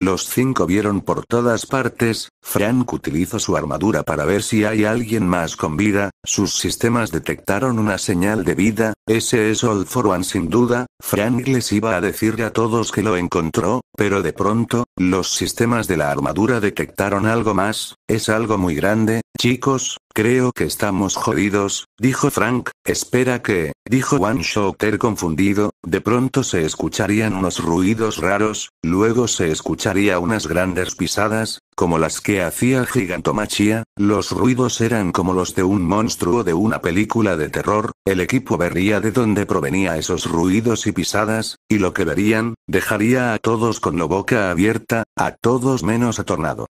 los cinco vieron por todas partes, Frank utilizó su armadura para ver si hay alguien más con vida, sus sistemas detectaron una señal de vida, ese es all For One sin duda, Frank les iba a decir a todos que lo encontró, pero de pronto, los sistemas de la armadura detectaron algo más, es algo muy grande, chicos, creo que estamos jodidos, dijo Frank, Espera que, dijo One Shouter confundido, de pronto se escucharían unos ruidos raros, luego se escucharía unas grandes pisadas, como las que hacía Gigantomachia, los ruidos eran como los de un monstruo de una película de terror, el equipo vería de dónde provenía esos ruidos y pisadas, y lo que verían, dejaría a todos con la boca abierta, a todos menos atornado.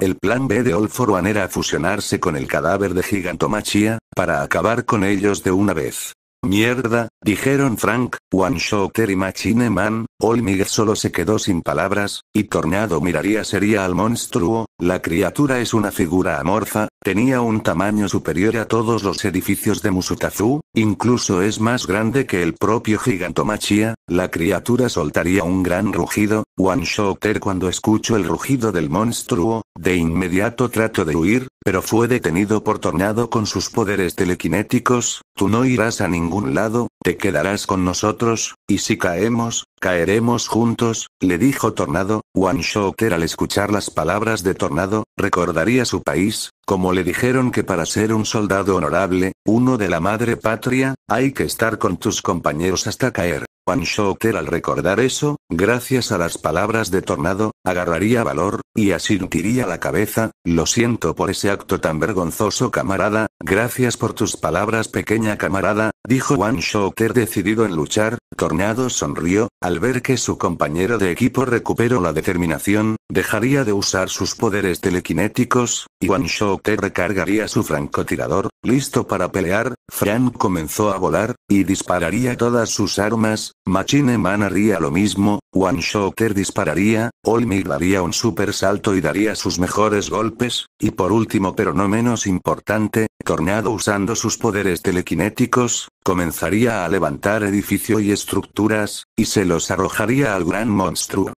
El plan B de All For One era fusionarse con el cadáver de Gigantomachia, para acabar con ellos de una vez. Mierda, dijeron Frank, One shotter y Machine Man, Olmiger solo se quedó sin palabras, y Tornado miraría sería al monstruo, la criatura es una figura amorfa, tenía un tamaño superior a todos los edificios de Musutazu, incluso es más grande que el propio Gigantomachia, la criatura soltaría un gran rugido, One shotter cuando escucho el rugido del monstruo, de inmediato trato de huir, pero fue detenido por Tornado con sus poderes telequinéticos, tú no irás a ningún un lado, te quedarás con nosotros, y si caemos, caeremos juntos, le dijo Tornado. one Shouter al escuchar las palabras de Tornado, recordaría su país, como le dijeron que para ser un soldado honorable, uno de la madre patria, hay que estar con tus compañeros hasta caer. one Shouter al recordar eso, gracias a las palabras de Tornado, agarraría valor, y asintiría la cabeza, lo siento por ese acto tan vergonzoso camarada, Gracias por tus palabras, pequeña camarada, dijo One Shouker decidido en luchar. Tornado sonrió, al ver que su compañero de equipo recuperó la determinación, dejaría de usar sus poderes telequinéticos, y One Shouker recargaría su francotirador, listo para pelear. Frank comenzó a volar, y dispararía todas sus armas, Machine Man haría lo mismo, One Shotter dispararía, Mir daría un super salto y daría sus mejores golpes, y por último pero no menos importante, Tornado usando sus poderes telequinéticos, comenzaría a levantar edificio y estructuras, y se los arrojaría al gran monstruo.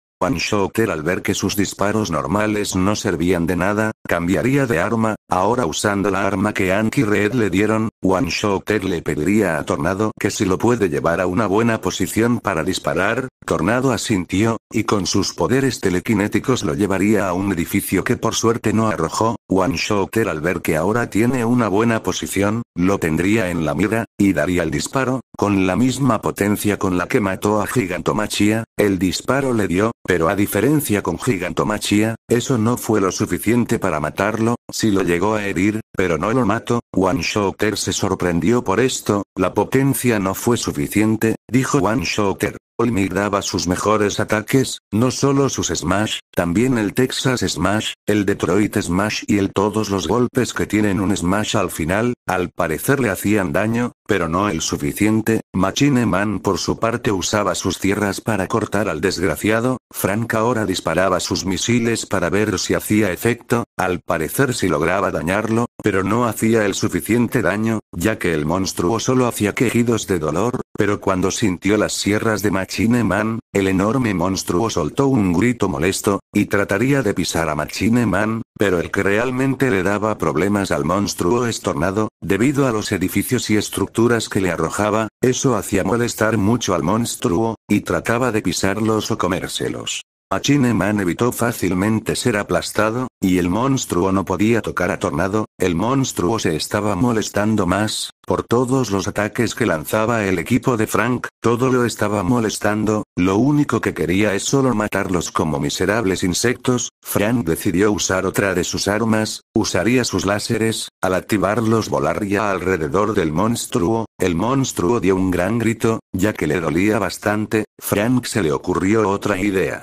Ter al ver que sus disparos normales no servían de nada, cambiaría de arma, ahora usando la arma que Anki Red le dieron, one Shotter le pediría a Tornado que si lo puede llevar a una buena posición para disparar, Tornado asintió, y con sus poderes telequinéticos lo llevaría a un edificio que por suerte no arrojó, one Shotter al ver que ahora tiene una buena posición, lo tendría en la mira, y daría el disparo, con la misma potencia con la que mató a Gigantomachia, el disparo le dio, pero a diferencia con Gigantomachia, eso no fue lo suficiente para matarlo, si lo llegó a herir, pero no lo mató. One shotter se sorprendió por esto, la potencia no fue suficiente, dijo One Shotter. Olmir daba sus mejores ataques, no solo sus Smash, también el Texas Smash, el Detroit Smash y el todos los golpes que tienen un Smash al final, al parecer le hacían daño, pero no el suficiente. Machine Man por su parte usaba sus tierras para cortar al desgraciado, Frank ahora disparaba sus misiles para ver si hacía efecto, al parecer si lograba dañarlo, pero no hacía el suficiente daño, ya que el monstruo solo hacía quejidos de dolor, pero cuando sintió las sierras de Machine Man, el enorme monstruo soltó un grito molesto, y trataría de pisar a Machine Man, pero el que realmente le daba problemas al monstruo estornado, debido a los edificios y estructuras que le arrojaba, eso hacía molestar mucho al monstruo, y trataba de pisarlos o comérselos. A Chineman evitó fácilmente ser aplastado, y el monstruo no podía tocar a Tornado, el monstruo se estaba molestando más, por todos los ataques que lanzaba el equipo de Frank, todo lo estaba molestando, lo único que quería es solo matarlos como miserables insectos, Frank decidió usar otra de sus armas, usaría sus láseres, al activarlos volaría alrededor del monstruo, el monstruo dio un gran grito, ya que le dolía bastante, Frank se le ocurrió otra idea.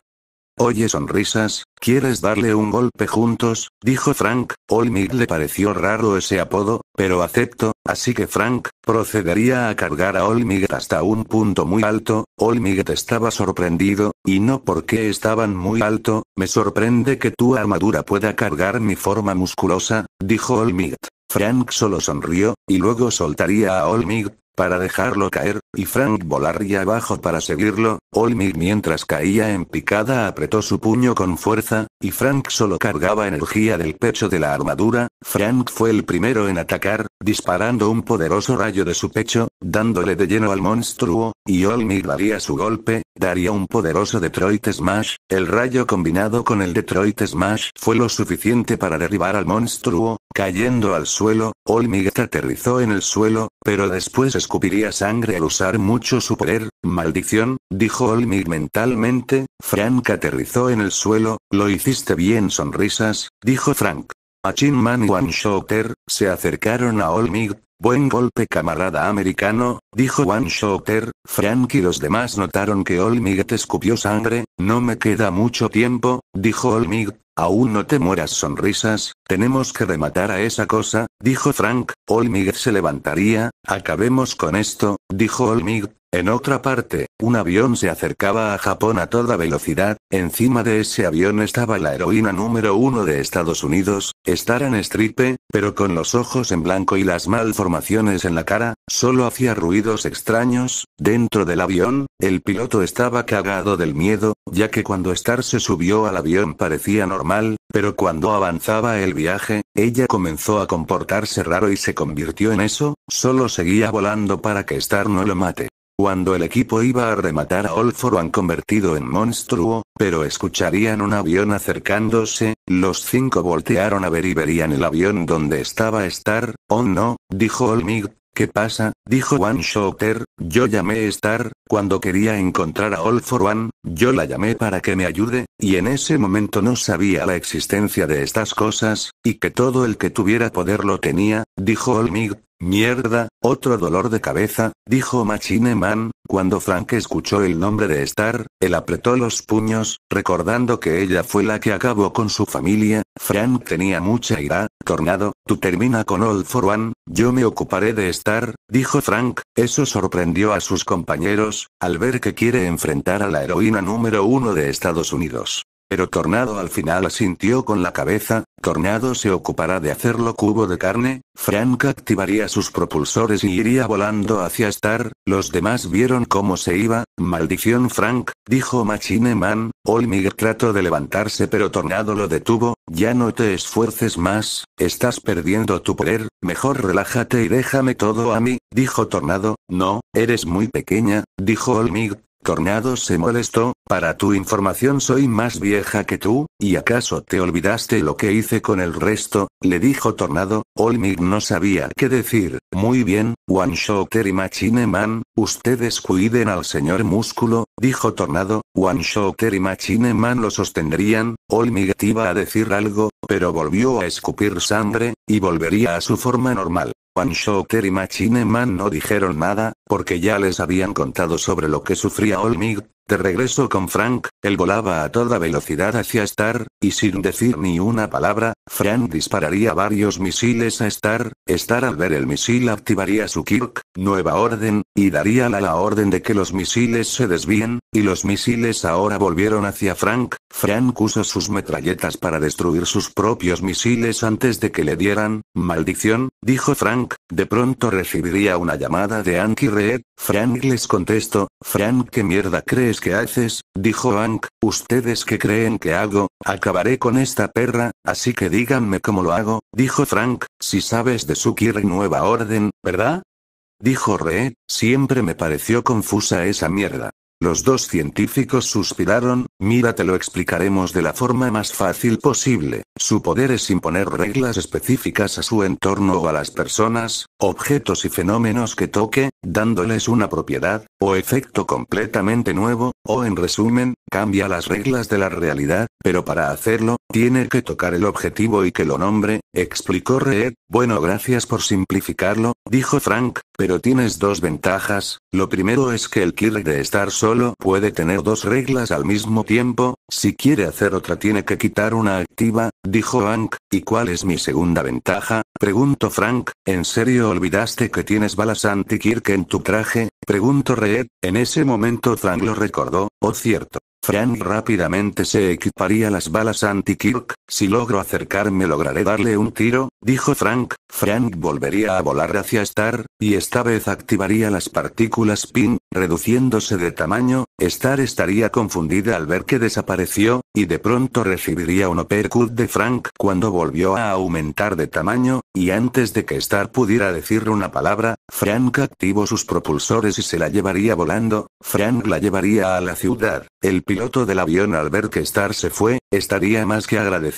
Oye sonrisas, ¿quieres darle un golpe juntos? dijo Frank. Olmig le pareció raro ese apodo, pero acepto, así que Frank, procedería a cargar a Olmig hasta un punto muy alto. Olmig estaba sorprendido, y no porque estaban muy alto, me sorprende que tu armadura pueda cargar mi forma musculosa, dijo Olmig. Frank solo sonrió, y luego soltaría a Olmig, para dejarlo caer, y Frank volaría abajo para seguirlo, Olmig mientras caía en picada apretó su puño con fuerza, y Frank solo cargaba energía del pecho de la armadura, Frank fue el primero en atacar, disparando un poderoso rayo de su pecho, dándole de lleno al monstruo, y Olmig daría su golpe, daría un poderoso Detroit Smash, el rayo combinado con el Detroit Smash fue lo suficiente para derribar al monstruo, cayendo al suelo, Olmig aterrizó en el suelo, pero después escupiría sangre al usar mucho su poder, maldición, dijo Olmig mentalmente, Frank aterrizó en el suelo, lo hiciste bien sonrisas, dijo Frank. a Man y One Shotter, se acercaron a Olmig, Buen golpe camarada americano, dijo One Shotter, Frank y los demás notaron que Olmig te escupió sangre, no me queda mucho tiempo, dijo Olmig, Aún no te mueras sonrisas, tenemos que rematar a esa cosa, dijo Frank, Olmig se levantaría, acabemos con esto, dijo Olmig. En otra parte, un avión se acercaba a Japón a toda velocidad, encima de ese avión estaba la heroína número uno de Estados Unidos, Staran Stripe, pero con los ojos en blanco y las malformaciones en la cara, solo hacía ruidos extraños, dentro del avión, el piloto estaba cagado del miedo, ya que cuando Star se subió al avión parecía normal, pero cuando avanzaba el viaje, ella comenzó a comportarse raro y se convirtió en eso, solo seguía volando para que Star no lo mate. Cuando el equipo iba a rematar a All han convertido en monstruo, pero escucharían un avión acercándose, los cinco voltearon a ver y verían el avión donde estaba Star, oh no, dijo Olmig, ¿Qué pasa? dijo One Shotter. yo llamé Star, cuando quería encontrar a All for One, yo la llamé para que me ayude, y en ese momento no sabía la existencia de estas cosas, y que todo el que tuviera poder lo tenía, dijo Olmig, Mierda, otro dolor de cabeza, dijo Machine Man, cuando Frank escuchó el nombre de Star, él apretó los puños, recordando que ella fue la que acabó con su familia, Frank tenía mucha ira, Tornado, tú termina con All for One, yo me ocuparé de Star, dijo Frank, eso sorprendió a sus compañeros, al ver que quiere enfrentar a la heroína número uno de Estados Unidos. Pero Tornado al final asintió con la cabeza, Tornado se ocupará de hacerlo cubo de carne, Frank activaría sus propulsores y iría volando hacia Star, los demás vieron cómo se iba, maldición Frank, dijo Machine Man, Olmig trató de levantarse pero Tornado lo detuvo, ya no te esfuerces más, estás perdiendo tu poder, mejor relájate y déjame todo a mí, dijo Tornado, no, eres muy pequeña, dijo Olmig, Tornado se molestó, para tu información soy más vieja que tú, ¿y acaso te olvidaste lo que hice con el resto? le dijo Tornado, Olmig no sabía qué decir, muy bien, One Shotter y Machine Man, ustedes cuiden al señor Músculo, dijo Tornado, One Shotter y Machine Man lo sostendrían, Olmig iba a decir algo, pero volvió a escupir sangre, y volvería a su forma normal. One Shotter y Machine Man no dijeron nada, porque ya les habían contado sobre lo que sufría Olmig. De regreso con Frank, él volaba a toda velocidad hacia Star, y sin decir ni una palabra, Frank dispararía varios misiles a Star, Star al ver el misil activaría su Kirk, nueva orden, y daría la, la orden de que los misiles se desvíen, y los misiles ahora volvieron hacia Frank, Frank usó sus metralletas para destruir sus propios misiles antes de que le dieran, maldición, dijo Frank, de pronto recibiría una llamada de Anki Frank les contestó, Frank, ¿qué mierda crees que haces? dijo Hank, ¿ustedes qué creen que hago? Acabaré con esta perra, así que díganme cómo lo hago, dijo Frank, si sabes de su quiere nueva orden, ¿verdad? Dijo Re. siempre me pareció confusa esa mierda. Los dos científicos suspiraron, mira te lo explicaremos de la forma más fácil posible, su poder es imponer reglas específicas a su entorno o a las personas, objetos y fenómenos que toque, dándoles una propiedad, o efecto completamente nuevo, o en resumen, Cambia las reglas de la realidad, pero para hacerlo, tiene que tocar el objetivo y que lo nombre, explicó Reed. Bueno, gracias por simplificarlo, dijo Frank, pero tienes dos ventajas. Lo primero es que el Kirk de estar solo puede tener dos reglas al mismo tiempo, si quiere hacer otra tiene que quitar una activa, dijo Hank. ¿Y cuál es mi segunda ventaja? preguntó Frank. ¿En serio olvidaste que tienes balas anti-Kirk en tu traje? preguntó Reed. En ese momento Frank lo recordó, oh cierto. Frank rápidamente se equiparía las balas anti-Kirk, si logro acercarme lograré darle un tiro, dijo Frank. Frank volvería a volar hacia Star, y esta vez activaría las partículas PIN, reduciéndose de tamaño, Star estaría confundida al ver que desapareció, y de pronto recibiría un uppercut de Frank cuando volvió a aumentar de tamaño, y antes de que Star pudiera decir una palabra, Frank activó sus propulsores y se la llevaría volando, Frank la llevaría a la ciudad. El piloto del avión al ver que Star se fue, estaría más que agradecido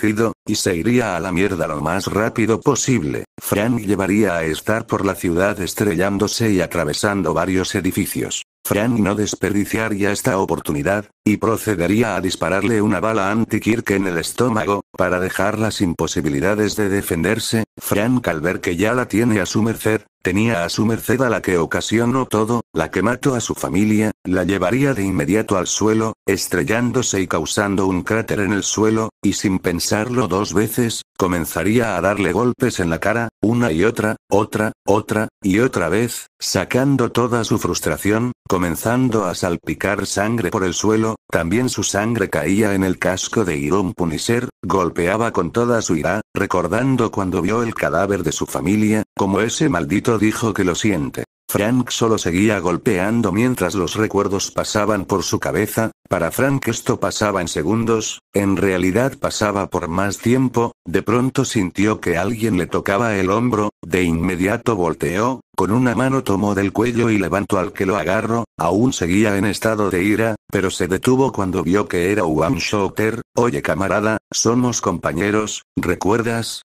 y se iría a la mierda lo más rápido posible. Frank llevaría a estar por la ciudad estrellándose y atravesando varios edificios. Frank no desperdiciaría esta oportunidad, y procedería a dispararle una bala anti-Kirk en el estómago, para dejar las imposibilidades de defenderse. Frank al ver que ya la tiene a su merced, Tenía a su merced a la que ocasionó todo, la que mató a su familia, la llevaría de inmediato al suelo, estrellándose y causando un cráter en el suelo, y sin pensarlo dos veces, comenzaría a darle golpes en la cara, una y otra, otra, otra, y otra vez, sacando toda su frustración, comenzando a salpicar sangre por el suelo, también su sangre caía en el casco de Irón Puniser, golpeaba con toda su ira, recordando cuando vio el cadáver de su familia, como ese maldito dijo que lo siente. Frank solo seguía golpeando mientras los recuerdos pasaban por su cabeza, para Frank esto pasaba en segundos, en realidad pasaba por más tiempo, de pronto sintió que alguien le tocaba el hombro, de inmediato volteó, con una mano tomó del cuello y levantó al que lo agarró, aún seguía en estado de ira, pero se detuvo cuando vio que era Wang Shouter, oye camarada, somos compañeros, ¿recuerdas?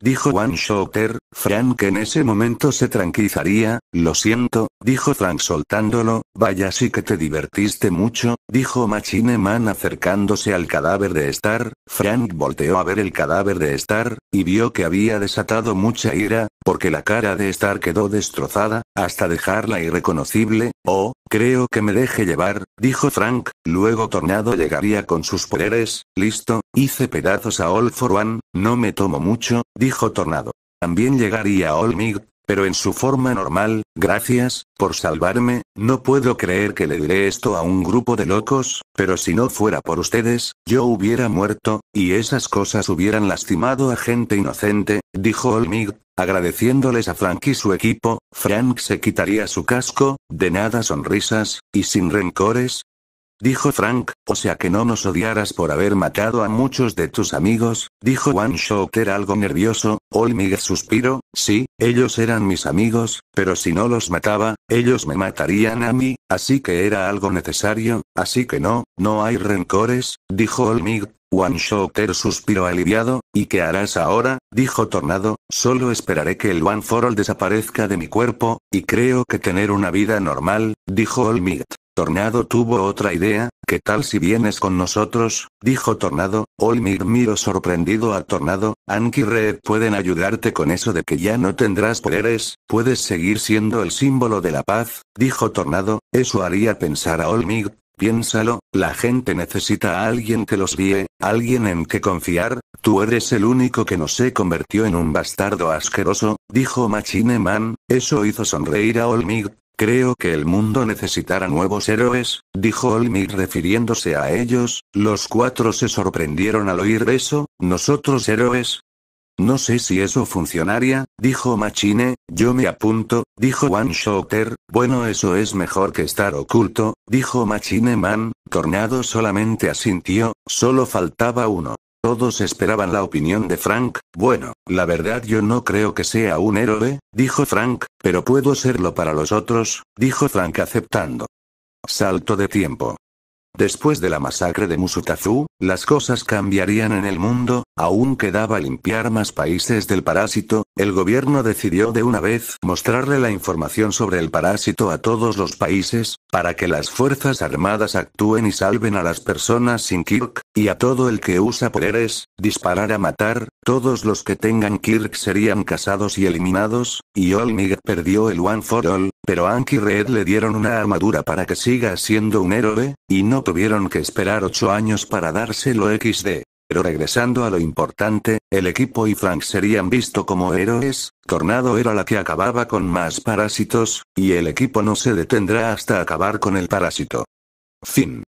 dijo One Shotter, Frank en ese momento se tranquilizaría, lo siento, dijo Frank soltándolo, vaya sí que te divertiste mucho, dijo Machine Man acercándose al cadáver de Star, Frank volteó a ver el cadáver de Star, y vio que había desatado mucha ira, porque la cara de Star quedó destrozada, hasta dejarla irreconocible. Oh, creo que me deje llevar, dijo Frank, luego Tornado llegaría con sus poderes, listo, hice pedazos a All for One, no me tomo mucho, dijo Tornado. También llegaría All Mig, pero en su forma normal, gracias, por salvarme, no puedo creer que le diré esto a un grupo de locos, pero si no fuera por ustedes, yo hubiera muerto, y esas cosas hubieran lastimado a gente inocente, dijo Olmig, agradeciéndoles a Frank y su equipo, Frank se quitaría su casco, de nada sonrisas, y sin rencores, dijo Frank, o sea que no nos odiaras por haber matado a muchos de tus amigos, dijo One shotter algo nervioso, Olmig suspiró, sí, ellos eran mis amigos, pero si no los mataba, ellos me matarían a mí, así que era algo necesario, así que no, no hay rencores, dijo Olmig. One shotter suspiró aliviado, ¿y qué harás ahora? dijo Tornado, solo esperaré que el One For All desaparezca de mi cuerpo, y creo que tener una vida normal, dijo Olmig. Tornado tuvo otra idea, ¿qué tal si vienes con nosotros? dijo Tornado, Olmig miró sorprendido a Tornado, Anki Red pueden ayudarte con eso de que ya no tendrás poderes, puedes seguir siendo el símbolo de la paz, dijo Tornado, eso haría pensar a Olmig, Piénsalo, la gente necesita a alguien que los guíe, alguien en que confiar, tú eres el único que no se convirtió en un bastardo asqueroso, dijo Machine Man, eso hizo sonreír a Olmig, Creo que el mundo necesitará nuevos héroes, dijo Olmir refiriéndose a ellos, los cuatro se sorprendieron al oír eso, nosotros héroes. No sé si eso funcionaría, dijo Machine, yo me apunto, dijo One Shotter, bueno eso es mejor que estar oculto, dijo Machine Man, Tornado solamente asintió, solo faltaba uno. Todos esperaban la opinión de Frank. Bueno, la verdad yo no creo que sea un héroe, dijo Frank, pero puedo serlo para los otros, dijo Frank aceptando. Salto de tiempo. Después de la masacre de Musutazu, las cosas cambiarían en el mundo, aún quedaba limpiar más países del parásito, el gobierno decidió de una vez mostrarle la información sobre el parásito a todos los países, para que las fuerzas armadas actúen y salven a las personas sin Kirk, y a todo el que usa poderes, disparar a matar, todos los que tengan Kirk serían casados y eliminados, y Olmig perdió el One for All, pero Anki y Red le dieron una armadura para que siga siendo un héroe, y no tuvieron que esperar ocho años para dárselo XD. Pero regresando a lo importante, el equipo y Frank serían visto como héroes, Tornado era la que acababa con más parásitos, y el equipo no se detendrá hasta acabar con el parásito. Fin.